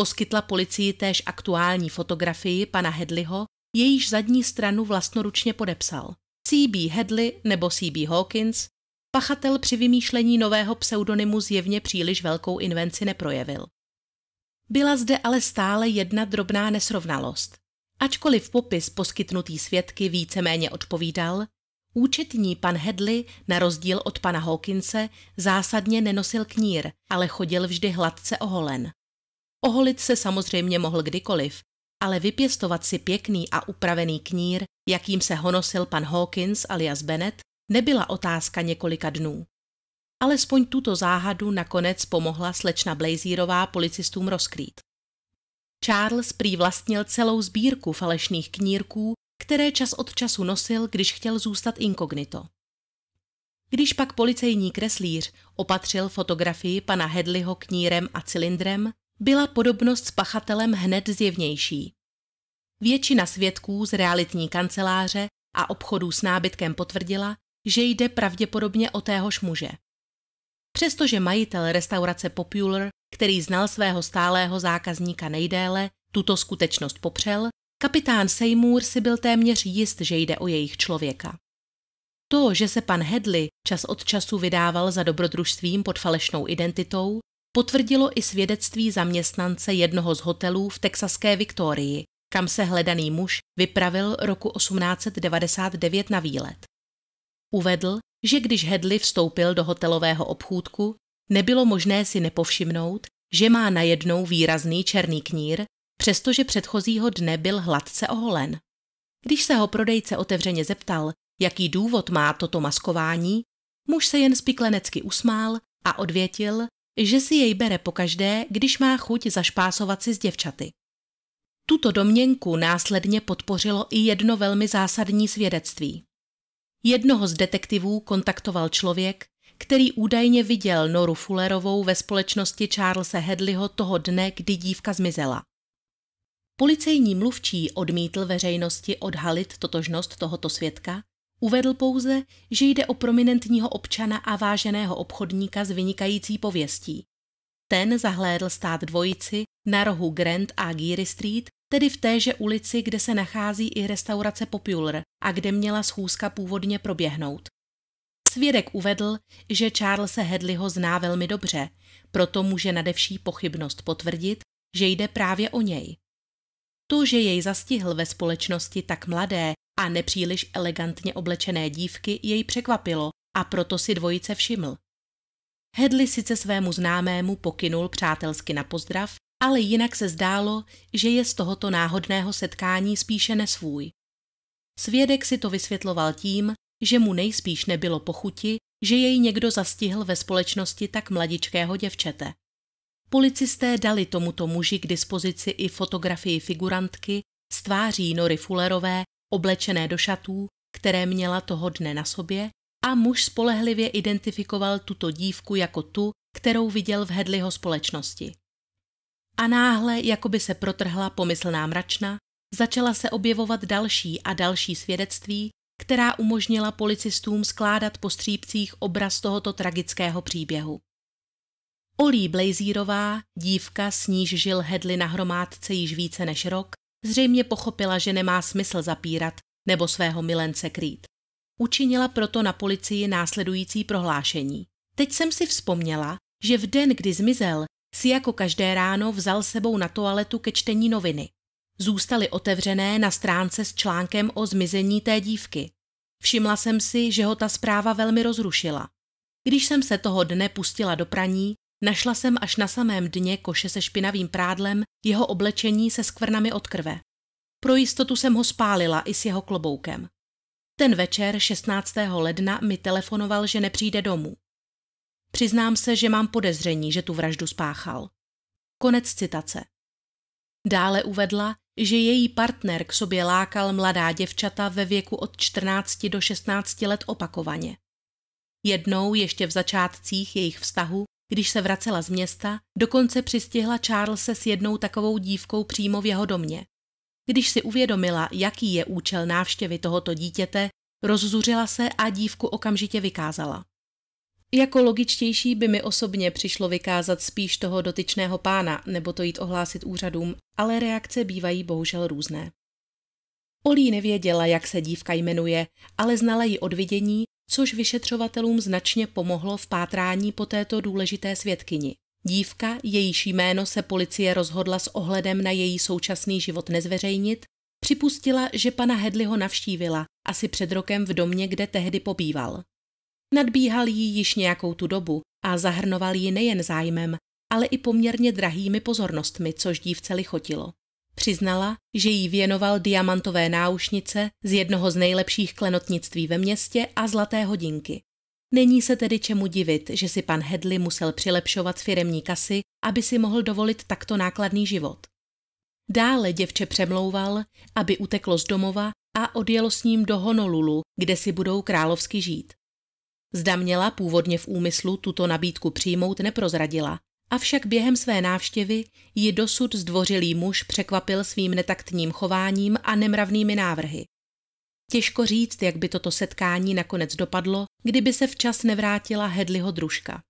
Poskytla policii též aktuální fotografii pana Hedliho, jejíž zadní stranu vlastnoručně podepsal. C.B. Hedley nebo C.B. Hawkins, pachatel při vymýšlení nového pseudonymu zjevně příliš velkou invenci neprojevil. Byla zde ale stále jedna drobná nesrovnalost. Ačkoliv popis poskytnutý svědky víceméně odpovídal, účetní pan Hedley, na rozdíl od pana Hawkinse, zásadně nenosil knír, ale chodil vždy hladce oholen. Oholit se samozřejmě mohl kdykoliv, ale vypěstovat si pěkný a upravený knír, jakým se honosil pan Hawkins alias Bennett, nebyla otázka několika dnů. Alespoň tuto záhadu nakonec pomohla slečna Blazírová policistům rozkrýt. Charles prý vlastnil celou sbírku falešných knírků, které čas od času nosil, když chtěl zůstat inkognito. Když pak policejní kreslíř opatřil fotografii pana Hedliho knírem a cylindrem, byla podobnost s pachatelem hned zjevnější. Většina svědků z realitní kanceláře a obchodů s nábytkem potvrdila, že jde pravděpodobně o téhož muže. Přestože majitel restaurace Popular, který znal svého stálého zákazníka nejdéle, tuto skutečnost popřel, kapitán Seymour si byl téměř jist, že jde o jejich člověka. To, že se pan Hedley čas od času vydával za dobrodružstvím pod falešnou identitou, Potvrdilo i svědectví zaměstnance jednoho z hotelů v texaské Viktorii, kam se hledaný muž vypravil roku 1899 na výlet. Uvedl, že když Hedley vstoupil do hotelového obchůdku, nebylo možné si nepovšimnout, že má najednou výrazný černý knír, přestože předchozího dne byl hladce oholen. Když se ho prodejce otevřeně zeptal, jaký důvod má toto maskování, muž se jen spiklenecky usmál a odvětil, že si jej bere pokaždé, když má chuť zašpásovat si s děvčaty. Tuto domněnku následně podpořilo i jedno velmi zásadní svědectví. Jednoho z detektivů kontaktoval člověk, který údajně viděl Noru Fullerovou ve společnosti Charlesa Hedliho toho dne, kdy dívka zmizela. Policejní mluvčí odmítl veřejnosti odhalit totožnost tohoto svědka Uvedl pouze, že jde o prominentního občana a váženého obchodníka s vynikající pověstí. Ten zahlédl stát dvojici na rohu Grand a Geary Street, tedy v téže ulici, kde se nachází i restaurace Popular a kde měla schůzka původně proběhnout. Svědek uvedl, že Hedley ho zná velmi dobře, proto může nadevší pochybnost potvrdit, že jde právě o něj. To, že jej zastihl ve společnosti tak mladé a nepříliš elegantně oblečené dívky jej překvapilo a proto si dvojice všiml. Hedli sice svému známému pokynul přátelsky na pozdrav, ale jinak se zdálo, že je z tohoto náhodného setkání spíše nesvůj. Svědek si to vysvětloval tím, že mu nejspíš nebylo pochuti, že jej někdo zastihl ve společnosti tak mladičkého děvčete. Policisté dali tomuto muži k dispozici i fotografii figurantky s tváří Nory Fullerové oblečené do šatů, které měla toho dne na sobě, a muž spolehlivě identifikoval tuto dívku jako tu, kterou viděl v Hedliho společnosti. A náhle, jako by se protrhla pomyslná mračna, začala se objevovat další a další svědectví, která umožnila policistům skládat po střípcích obraz tohoto tragického příběhu. Olí Blazírová, dívka, s níž žil Hedli na hromádce již více než rok, Zřejmě pochopila, že nemá smysl zapírat nebo svého milence krýt. Učinila proto na policii následující prohlášení. Teď jsem si vzpomněla, že v den, kdy zmizel, si jako každé ráno vzal sebou na toaletu ke čtení noviny. Zůstaly otevřené na stránce s článkem o zmizení té dívky. Všimla jsem si, že ho ta zpráva velmi rozrušila. Když jsem se toho dne pustila do praní, Našla jsem až na samém dně koše se špinavým prádlem jeho oblečení se skvrnami od krve. Pro jistotu jsem ho spálila i s jeho kloboukem. Ten večer 16. ledna mi telefonoval, že nepřijde domů. Přiznám se, že mám podezření, že tu vraždu spáchal. Konec citace. Dále uvedla, že její partner k sobě lákal mladá děvčata ve věku od 14 do 16 let opakovaně. Jednou ještě v začátcích jejich vztahu když se vracela z města, dokonce přistihla Charlese s jednou takovou dívkou přímo v jeho domě. Když si uvědomila, jaký je účel návštěvy tohoto dítěte, rozzuřila se a dívku okamžitě vykázala. Jako logičtější by mi osobně přišlo vykázat spíš toho dotyčného pána nebo to jít ohlásit úřadům, ale reakce bývají bohužel různé. Olí nevěděla, jak se dívka jmenuje, ale znala ji od vidění což vyšetřovatelům značně pomohlo v pátrání po této důležité svědkyni. Dívka, jejíž jméno se policie rozhodla s ohledem na její současný život nezveřejnit, připustila, že pana Hedliho navštívila asi před rokem v domě, kde tehdy pobýval. Nadbíhal jí již nějakou tu dobu a zahrnoval ji nejen zájmem, ale i poměrně drahými pozornostmi, což dívce lichotilo. Přiznala, že jí věnoval diamantové náušnice z jednoho z nejlepších klenotnictví ve městě a zlaté hodinky. Není se tedy čemu divit, že si pan Hedley musel přilepšovat firemní kasy, aby si mohl dovolit takto nákladný život. Dále děvče přemlouval, aby uteklo z domova a odjelo s ním do Honolulu, kde si budou královsky žít. Zda měla původně v úmyslu tuto nabídku přijmout, neprozradila, Avšak během své návštěvy ji dosud zdvořilý muž překvapil svým netaktním chováním a nemravnými návrhy. Těžko říct, jak by toto setkání nakonec dopadlo, kdyby se včas nevrátila Hedliho družka.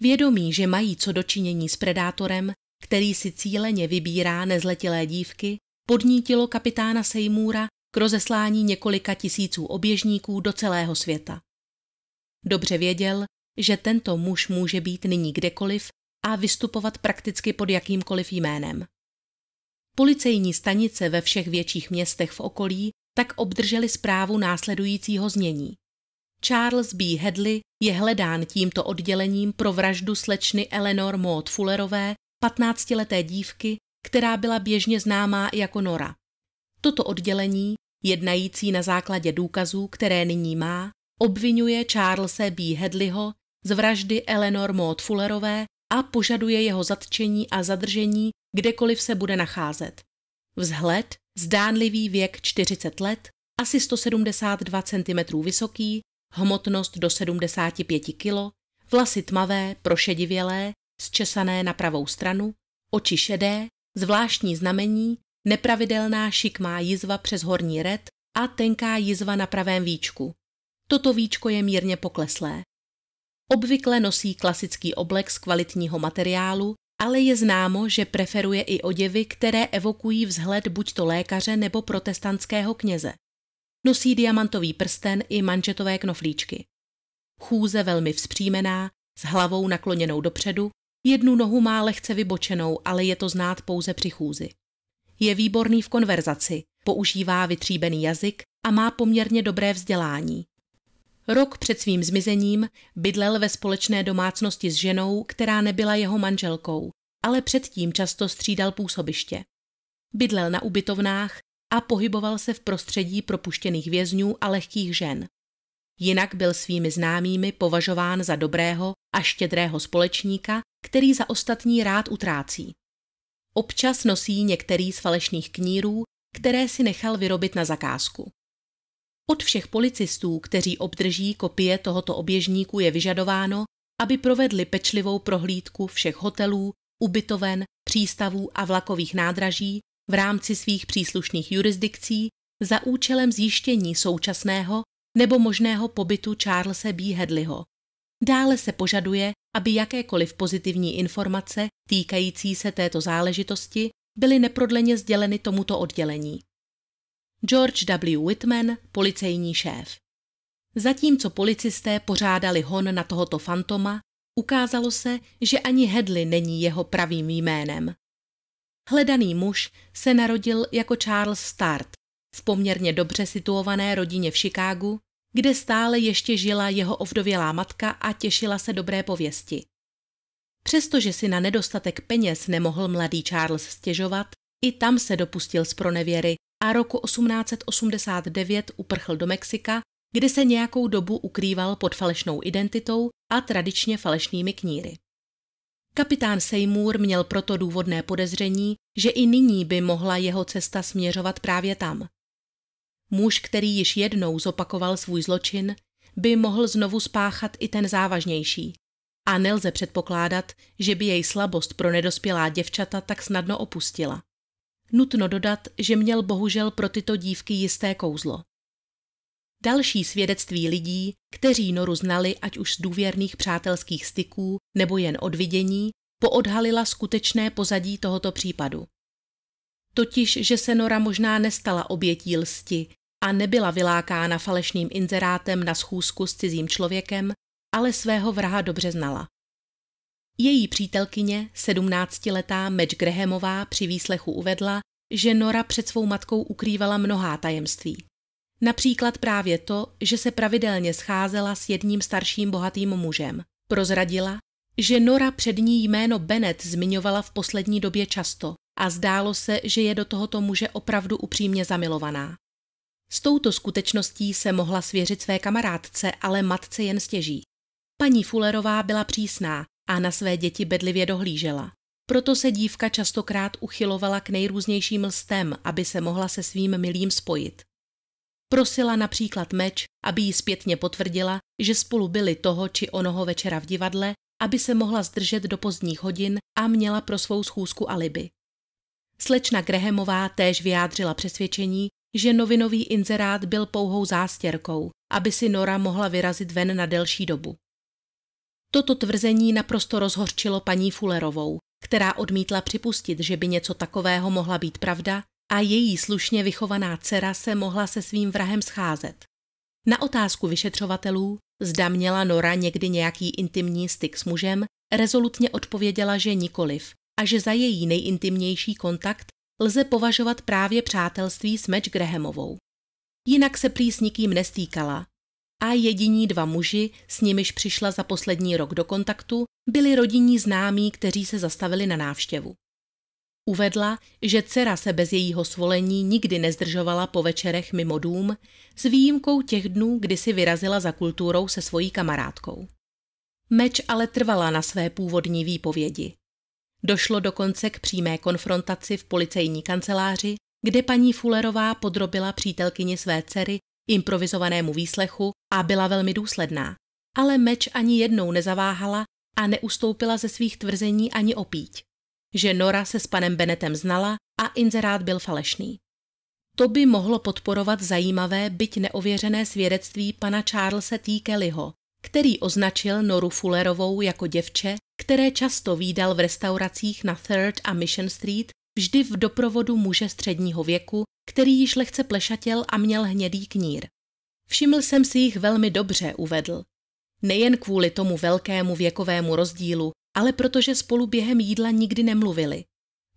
Vědomí, že mají co dočinění s predátorem, který si cíleně vybírá nezletilé dívky, podnítilo kapitána Seymoura k rozeslání několika tisíců oběžníků do celého světa. Dobře věděl, že tento muž může být nyní kdekoliv a vystupovat prakticky pod jakýmkoliv jménem. Policejní stanice ve všech větších městech v okolí tak obdrželi zprávu následujícího znění. Charles B. Hedley je hledán tímto oddělením pro vraždu slečny Eleanor Maud Fullerové, 15-leté dívky, která byla běžně známá jako Nora. Toto oddělení, jednající na základě důkazů, které nyní má, obvinuje Charlesa B. Hedleyho z vraždy Eleanor Maud Fullerové a požaduje jeho zatčení a zadržení, kdekoliv se bude nacházet. Vzhled, zdánlivý věk 40 let, asi 172 cm vysoký, hmotnost do 75 kg, vlasy tmavé, prošedivělé, zčesané na pravou stranu, oči šedé, zvláštní znamení, nepravidelná šikmá jizva přes horní red a tenká jizva na pravém víčku. Toto víčko je mírně pokleslé. Obvykle nosí klasický oblek z kvalitního materiálu, ale je známo, že preferuje i oděvy, které evokují vzhled buď to lékaře nebo protestantského kněze. Nosí diamantový prsten i manžetové knoflíčky. Chůze velmi vzpřímená, s hlavou nakloněnou dopředu, jednu nohu má lehce vybočenou, ale je to znát pouze při chůzi. Je výborný v konverzaci, používá vytříbený jazyk a má poměrně dobré vzdělání. Rok před svým zmizením bydlel ve společné domácnosti s ženou, která nebyla jeho manželkou, ale předtím často střídal působiště. Bydlel na ubytovnách a pohyboval se v prostředí propuštěných vězňů a lehkých žen. Jinak byl svými známými považován za dobrého a štědrého společníka, který za ostatní rád utrácí. Občas nosí některý z falešných knírů, které si nechal vyrobit na zakázku. Od všech policistů, kteří obdrží kopie tohoto oběžníku, je vyžadováno, aby provedli pečlivou prohlídku všech hotelů, ubytoven, přístavů a vlakových nádraží v rámci svých příslušných jurisdikcí za účelem zjištění současného nebo možného pobytu Charlesa B. Hedliho. Dále se požaduje, aby jakékoliv pozitivní informace týkající se této záležitosti byly neprodleně sděleny tomuto oddělení. George W. Whitman, policejní šéf. Zatímco policisté pořádali hon na tohoto fantoma, ukázalo se, že ani Hedley není jeho pravým jménem. Hledaný muž se narodil jako Charles Start v poměrně dobře situované rodině v Chicagu, kde stále ještě žila jeho ovdovělá matka a těšila se dobré pověsti. Přestože si na nedostatek peněz nemohl mladý Charles stěžovat, i tam se dopustil z pronevěry a roku 1889 uprchl do Mexika, kde se nějakou dobu ukrýval pod falešnou identitou a tradičně falešnými kníry. Kapitán Seymour měl proto důvodné podezření, že i nyní by mohla jeho cesta směřovat právě tam. Muž, který již jednou zopakoval svůj zločin, by mohl znovu spáchat i ten závažnější. A nelze předpokládat, že by jej slabost pro nedospělá děvčata tak snadno opustila. Nutno dodat, že měl bohužel pro tyto dívky jisté kouzlo. Další svědectví lidí, kteří Noru znali ať už z důvěrných přátelských styků nebo jen od vidění, poodhalila skutečné pozadí tohoto případu. Totiž, že se Nora možná nestala obětí lsti a nebyla vylákána falešným inzerátem na schůzku s cizím člověkem, ale svého vraha dobře znala. Její přítelkyně, sedmnáctiletá Meč Grahamová, při výslechu uvedla, že Nora před svou matkou ukrývala mnohá tajemství. Například právě to, že se pravidelně scházela s jedním starším bohatým mužem. Prozradila, že Nora před ní jméno Bennett zmiňovala v poslední době často a zdálo se, že je do tohoto muže opravdu upřímně zamilovaná. S touto skutečností se mohla svěřit své kamarádce, ale matce jen stěží. Paní Fullerová byla přísná a na své děti bedlivě dohlížela. Proto se dívka častokrát uchylovala k nejrůznějším lstem, aby se mohla se svým milým spojit. Prosila například meč, aby jí zpětně potvrdila, že spolu byli toho či onoho večera v divadle, aby se mohla zdržet do pozdních hodin a měla pro svou schůzku alibi. Slečna Grehemová též vyjádřila přesvědčení, že novinový inzerát byl pouhou zástěrkou, aby si Nora mohla vyrazit ven na delší dobu. Toto tvrzení naprosto rozhorčilo paní Fullerovou, která odmítla připustit, že by něco takového mohla být pravda a její slušně vychovaná dcera se mohla se svým vrahem scházet. Na otázku vyšetřovatelů, zda měla Nora někdy nějaký intimní styk s mužem, rezolutně odpověděla, že nikoliv a že za její nejintimnější kontakt lze považovat právě přátelství s Meč Grahamovou. Jinak se prý s nikým nestýkala a jediní dva muži, s nimiž přišla za poslední rok do kontaktu, byli rodinní známí, kteří se zastavili na návštěvu. Uvedla, že dcera se bez jejího svolení nikdy nezdržovala po večerech mimo dům, s výjimkou těch dnů, kdy si vyrazila za kulturou se svojí kamarádkou. Meč ale trvala na své původní výpovědi. Došlo dokonce k přímé konfrontaci v policejní kanceláři, kde paní Fullerová podrobila přítelkyni své dcery improvizovanému výslechu a byla velmi důsledná. Ale meč ani jednou nezaváhala a neustoupila ze svých tvrzení ani opíť, že Nora se s panem Benetem znala a inzerát byl falešný. To by mohlo podporovat zajímavé, byť neověřené svědectví pana Charlesa T. Kellyho, který označil Noru Fullerovou jako děvče, které často výdal v restauracích na Third a Mission Street vždy v doprovodu muže středního věku, který již lehce plešatěl a měl hnědý knír. Všiml jsem si jich velmi dobře, uvedl. Nejen kvůli tomu velkému věkovému rozdílu, ale protože spolu během jídla nikdy nemluvili.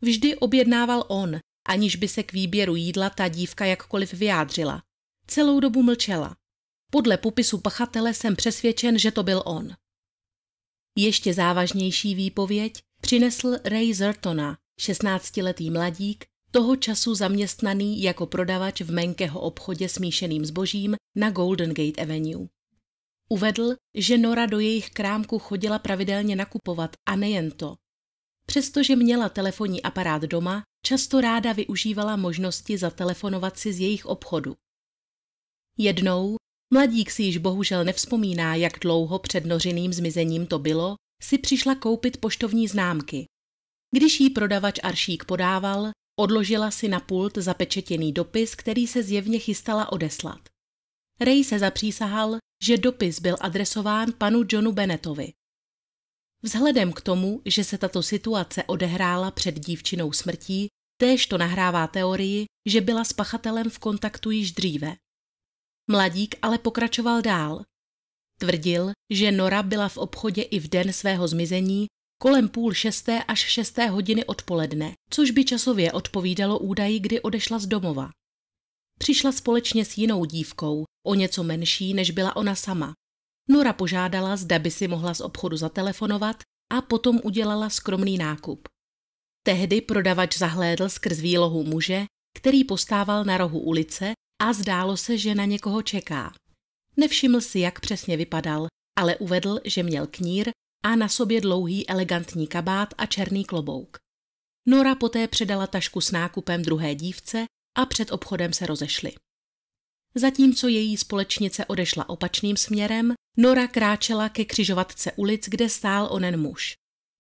Vždy objednával on, aniž by se k výběru jídla ta dívka jakkoliv vyjádřila. Celou dobu mlčela. Podle popisu pachatele jsem přesvědčen, že to byl on. Ještě závažnější výpověď přinesl Ray Zertona, 16-letý mladík, toho času zaměstnaný jako prodavač v menkého obchodě smíšeným zbožím na Golden Gate Avenue. Uvedl, že Nora do jejich krámku chodila pravidelně nakupovat a nejen to. Přestože měla telefonní aparát doma, často ráda využívala možnosti zatelefonovat si z jejich obchodu. Jednou, mladík si již bohužel nevzpomíná, jak dlouho před Nořiným zmizením to bylo, si přišla koupit poštovní známky. Když jí prodavač Aršík podával, odložila si na pult zapečetěný dopis, který se zjevně chystala odeslat. Ray se zapřísahal, že dopis byl adresován panu Johnu Bennettovi. Vzhledem k tomu, že se tato situace odehrála před dívčinou smrtí, též to nahrává teorii, že byla s pachatelem v kontaktu již dříve. Mladík ale pokračoval dál. Tvrdil, že Nora byla v obchodě i v den svého zmizení kolem půl šesté až šesté hodiny odpoledne, což by časově odpovídalo údaji, kdy odešla z domova. Přišla společně s jinou dívkou, o něco menší, než byla ona sama. Nora požádala, zda by si mohla z obchodu zatelefonovat a potom udělala skromný nákup. Tehdy prodavač zahlédl skrz výlohu muže, který postával na rohu ulice a zdálo se, že na někoho čeká. Nevšiml si, jak přesně vypadal, ale uvedl, že měl knír a na sobě dlouhý elegantní kabát a černý klobouk. Nora poté předala tašku s nákupem druhé dívce a před obchodem se rozešli. Zatímco její společnice odešla opačným směrem, Nora kráčela ke křižovatce ulic, kde stál onen muž.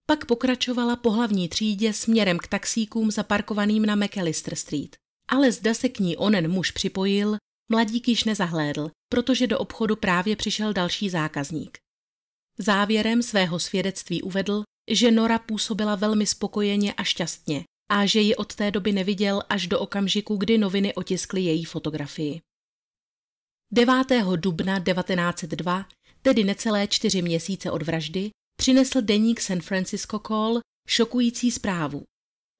Pak pokračovala po hlavní třídě směrem k taxíkům zaparkovaným na McAllister Street. Ale zda se k ní onen muž připojil, mladík již nezahlédl, protože do obchodu právě přišel další zákazník. Závěrem svého svědectví uvedl, že Nora působila velmi spokojeně a šťastně a že ji od té doby neviděl až do okamžiku, kdy noviny otiskly její fotografii. 9. dubna 1902, tedy necelé čtyři měsíce od vraždy, přinesl deník San Francisco Call šokující zprávu.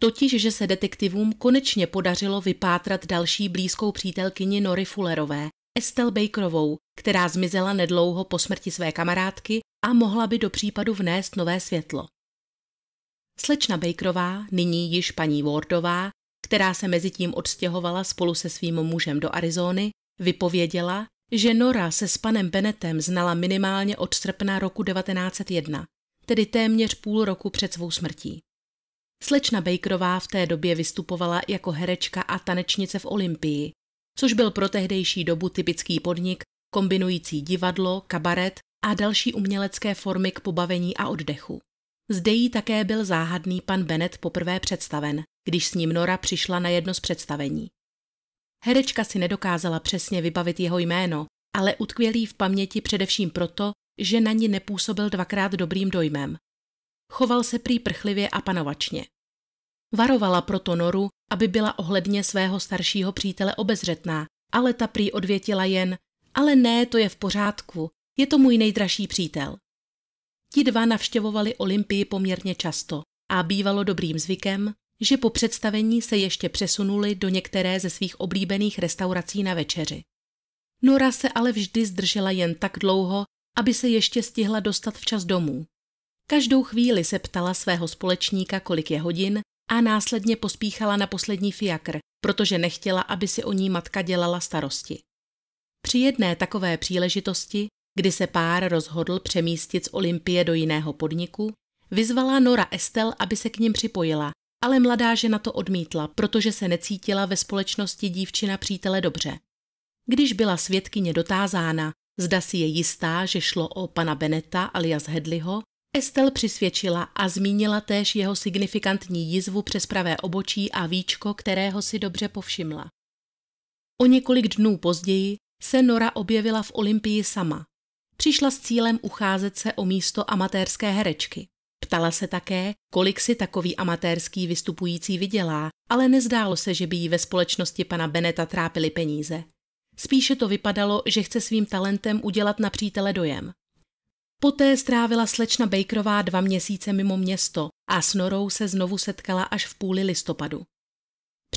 Totiž, že se detektivům konečně podařilo vypátrat další blízkou přítelkyni Nory Fullerové, Estel Bakerovou, která zmizela nedlouho po smrti své kamarádky a mohla by do případu vnést nové světlo. Slečna Bakerová, nyní již paní Wardová, která se mezi tím odstěhovala spolu se svým mužem do Arizony, vypověděla, že Nora se s panem Benetem znala minimálně od srpna roku 1901, tedy téměř půl roku před svou smrtí. Slečna Bakerová v té době vystupovala jako herečka a tanečnice v Olympii, což byl pro tehdejší dobu typický podnik kombinující divadlo, kabaret a další umělecké formy k pobavení a oddechu. Zde jí také byl záhadný pan Bennett poprvé představen, když s ním Nora přišla na jedno z představení. Herečka si nedokázala přesně vybavit jeho jméno, ale utkvělý v paměti především proto, že na ní nepůsobil dvakrát dobrým dojmem. Choval se prý prchlivě a panovačně. Varovala proto Noru, aby byla ohledně svého staršího přítele obezřetná, ale ta prý odvětila jen, ale ne, to je v pořádku, je to můj nejdražší přítel. Ti dva navštěvovali Olympii poměrně často a bývalo dobrým zvykem, že po představení se ještě přesunuli do některé ze svých oblíbených restaurací na večeři. Nora se ale vždy zdržela jen tak dlouho, aby se ještě stihla dostat včas domů. Každou chvíli se ptala svého společníka, kolik je hodin, a následně pospíchala na poslední fiakr, protože nechtěla, aby si o ní matka dělala starosti. Při jedné takové příležitosti kdy se pár rozhodl přemístit z Olympie do jiného podniku, vyzvala Nora Estel, aby se k ním připojila, ale mladá žena to odmítla, protože se necítila ve společnosti dívčina přítele dobře. Když byla svědkyně dotázána, zda si je jistá, že šlo o pana Beneta alias Hedliho, Estel přisvědčila a zmínila též jeho signifikantní jizvu přes pravé obočí a víčko, kterého si dobře povšimla. O několik dnů později se Nora objevila v Olympii sama, Přišla s cílem ucházet se o místo amatérské herečky. Ptala se také, kolik si takový amatérský vystupující vydělá, ale nezdálo se, že by jí ve společnosti pana Beneta trápili peníze. Spíše to vypadalo, že chce svým talentem udělat na přítele dojem. Poté strávila slečna Bakerová dva měsíce mimo město a s Norou se znovu setkala až v půli listopadu.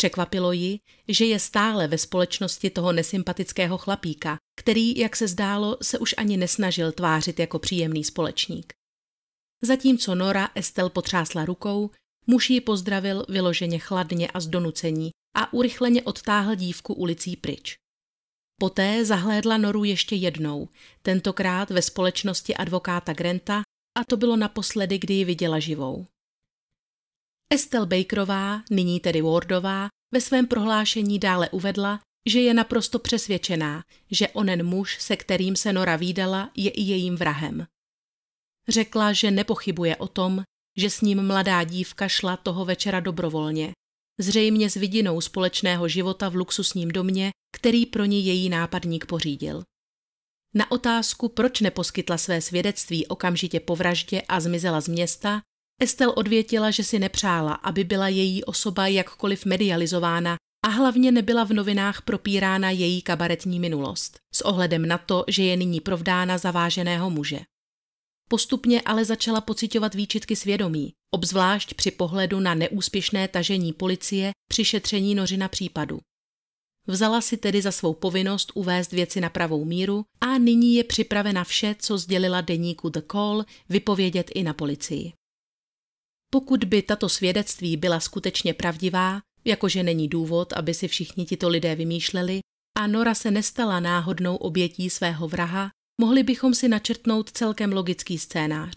Překvapilo ji, že je stále ve společnosti toho nesympatického chlapíka, který, jak se zdálo, se už ani nesnažil tvářit jako příjemný společník. Zatímco Nora Estel potřásla rukou, muž ji pozdravil vyloženě chladně a z donucení a urychleně odtáhl dívku ulicí pryč. Poté zahlédla Noru ještě jednou, tentokrát ve společnosti advokáta Grenta, a to bylo naposledy, kdy ji viděla živou. Estelle Bakerová, nyní tedy Wardová, ve svém prohlášení dále uvedla, že je naprosto přesvědčená, že onen muž, se kterým se Nora výdala, je i jejím vrahem. Řekla, že nepochybuje o tom, že s ním mladá dívka šla toho večera dobrovolně, zřejmě s vidinou společného života v luxusním domě, který pro ní její nápadník pořídil. Na otázku, proč neposkytla své svědectví okamžitě po vraždě a zmizela z města, Estel odvětila, že si nepřála, aby byla její osoba jakkoliv medializována a hlavně nebyla v novinách propírána její kabaretní minulost, s ohledem na to, že je nyní provdána zaváženého muže. Postupně ale začala pocitovat výčitky svědomí, obzvlášť při pohledu na neúspěšné tažení policie při šetření nořina případu. Vzala si tedy za svou povinnost uvést věci na pravou míru a nyní je připravena vše, co sdělila deníku The Call, vypovědět i na policii. Pokud by tato svědectví byla skutečně pravdivá, jakože není důvod, aby si všichni tito lidé vymýšleli, a Nora se nestala náhodnou obětí svého vraha, mohli bychom si načrtnout celkem logický scénář.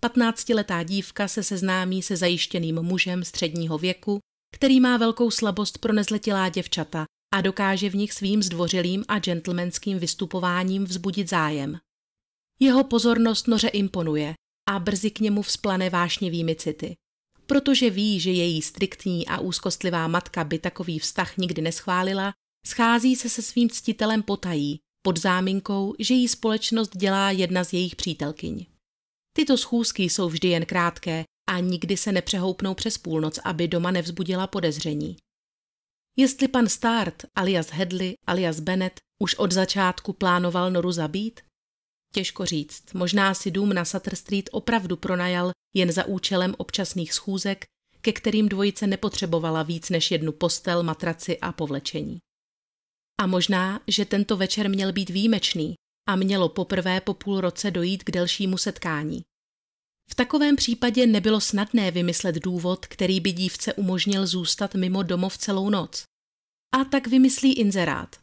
Patnáctiletá dívka se seznámí se zajištěným mužem středního věku, který má velkou slabost pro nezletilá děvčata a dokáže v nich svým zdvořilým a gentlemanským vystupováním vzbudit zájem. Jeho pozornost Noře imponuje a brzy k němu vzplane vášnivými city. Protože ví, že její striktní a úzkostlivá matka by takový vztah nikdy neschválila, schází se se svým ctitelem potají, pod záminkou, že jí společnost dělá jedna z jejich přítelkyň. Tyto schůzky jsou vždy jen krátké a nikdy se nepřehoupnou přes půlnoc, aby doma nevzbudila podezření. Jestli pan Start alias Hedley alias Bennett už od začátku plánoval Noru zabít, Těžko říct, možná si dům na Sutter Street opravdu pronajal jen za účelem občasných schůzek, ke kterým dvojice nepotřebovala víc než jednu postel, matraci a povlečení. A možná, že tento večer měl být výjimečný a mělo poprvé po půl roce dojít k delšímu setkání. V takovém případě nebylo snadné vymyslet důvod, který by dívce umožnil zůstat mimo domov celou noc. A tak vymyslí inzerát,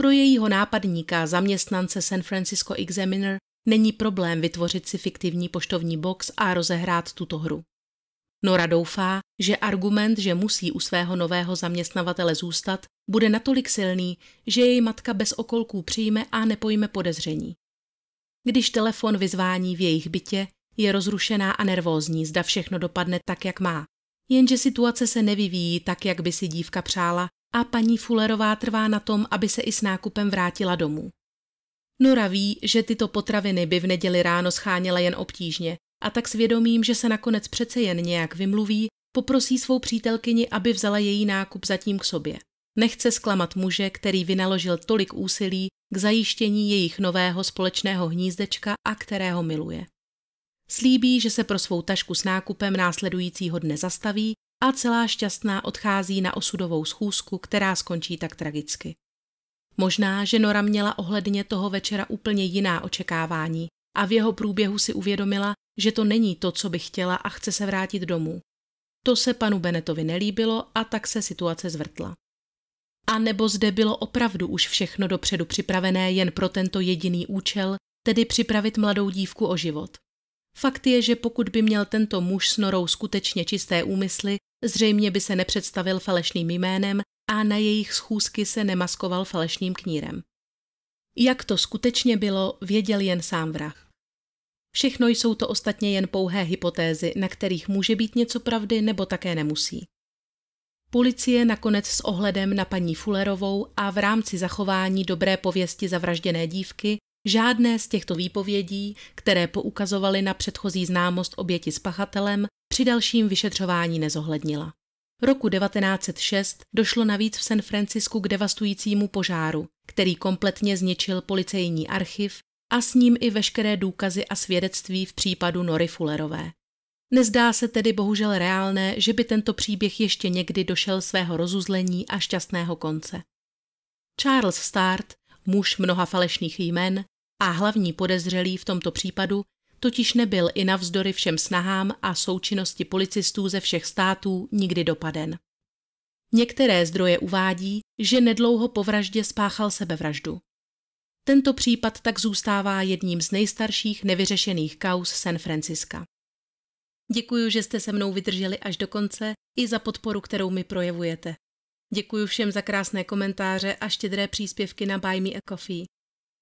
pro jejího nápadníka, zaměstnance San Francisco Examiner, není problém vytvořit si fiktivní poštovní box a rozehrát tuto hru. Nora doufá, že argument, že musí u svého nového zaměstnavatele zůstat, bude natolik silný, že její matka bez okolků přijme a nepojme podezření. Když telefon vyzvání v jejich bytě, je rozrušená a nervózní, zda všechno dopadne tak, jak má. Jenže situace se nevyvíjí tak, jak by si dívka přála a paní Fullerová trvá na tom, aby se i s nákupem vrátila domů. Nora ví, že tyto potraviny by v neděli ráno scháněla jen obtížně a tak svědomím, že se nakonec přece jen nějak vymluví, poprosí svou přítelkyni, aby vzala její nákup zatím k sobě. Nechce zklamat muže, který vynaložil tolik úsilí k zajištění jejich nového společného hnízdečka a kterého miluje. Slíbí, že se pro svou tašku s nákupem následujícího dne zastaví a celá šťastná odchází na osudovou schůzku, která skončí tak tragicky. Možná, že Nora měla ohledně toho večera úplně jiná očekávání a v jeho průběhu si uvědomila, že to není to, co by chtěla a chce se vrátit domů. To se panu Benetovi nelíbilo a tak se situace zvrtla. A nebo zde bylo opravdu už všechno dopředu připravené jen pro tento jediný účel, tedy připravit mladou dívku o život. Fakt je, že pokud by měl tento muž s norou skutečně čisté úmysly, zřejmě by se nepředstavil falešným jménem a na jejich schůzky se nemaskoval falešným knírem. Jak to skutečně bylo, věděl jen sám vrah. Všechno jsou to ostatně jen pouhé hypotézy, na kterých může být něco pravdy nebo také nemusí. Policie nakonec s ohledem na paní Fullerovou a v rámci zachování dobré pověsti zavražděné dívky Žádné z těchto výpovědí, které poukazovaly na předchozí známost oběti s pachatelem, při dalším vyšetřování nezohlednila. Roku 1906 došlo navíc v San Francisku k devastujícímu požáru, který kompletně zničil policejní archiv a s ním i veškeré důkazy a svědectví v případu Nory Fullerové. Nezdá se tedy bohužel reálné, že by tento příběh ještě někdy došel svého rozuzlení a šťastného konce. Charles Start, muž mnoha falešných jmen, a hlavní podezřelý v tomto případu totiž nebyl i navzdory všem snahám a součinnosti policistů ze všech států nikdy dopaden. Některé zdroje uvádí, že nedlouho po vraždě spáchal sebevraždu. Tento případ tak zůstává jedním z nejstarších nevyřešených kaus San Franciska. Děkuji, že jste se mnou vydrželi až do konce i za podporu, kterou mi projevujete. Děkuji všem za krásné komentáře a štědré příspěvky na Buy Me a Coffee.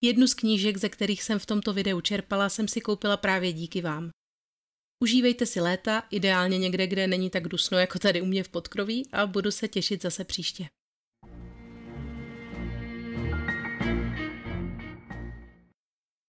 Jednu z knížek, ze kterých jsem v tomto videu čerpala, jsem si koupila právě díky vám. Užívejte si léta, ideálně někde, kde není tak dusno jako tady u mě v podkroví a budu se těšit zase příště.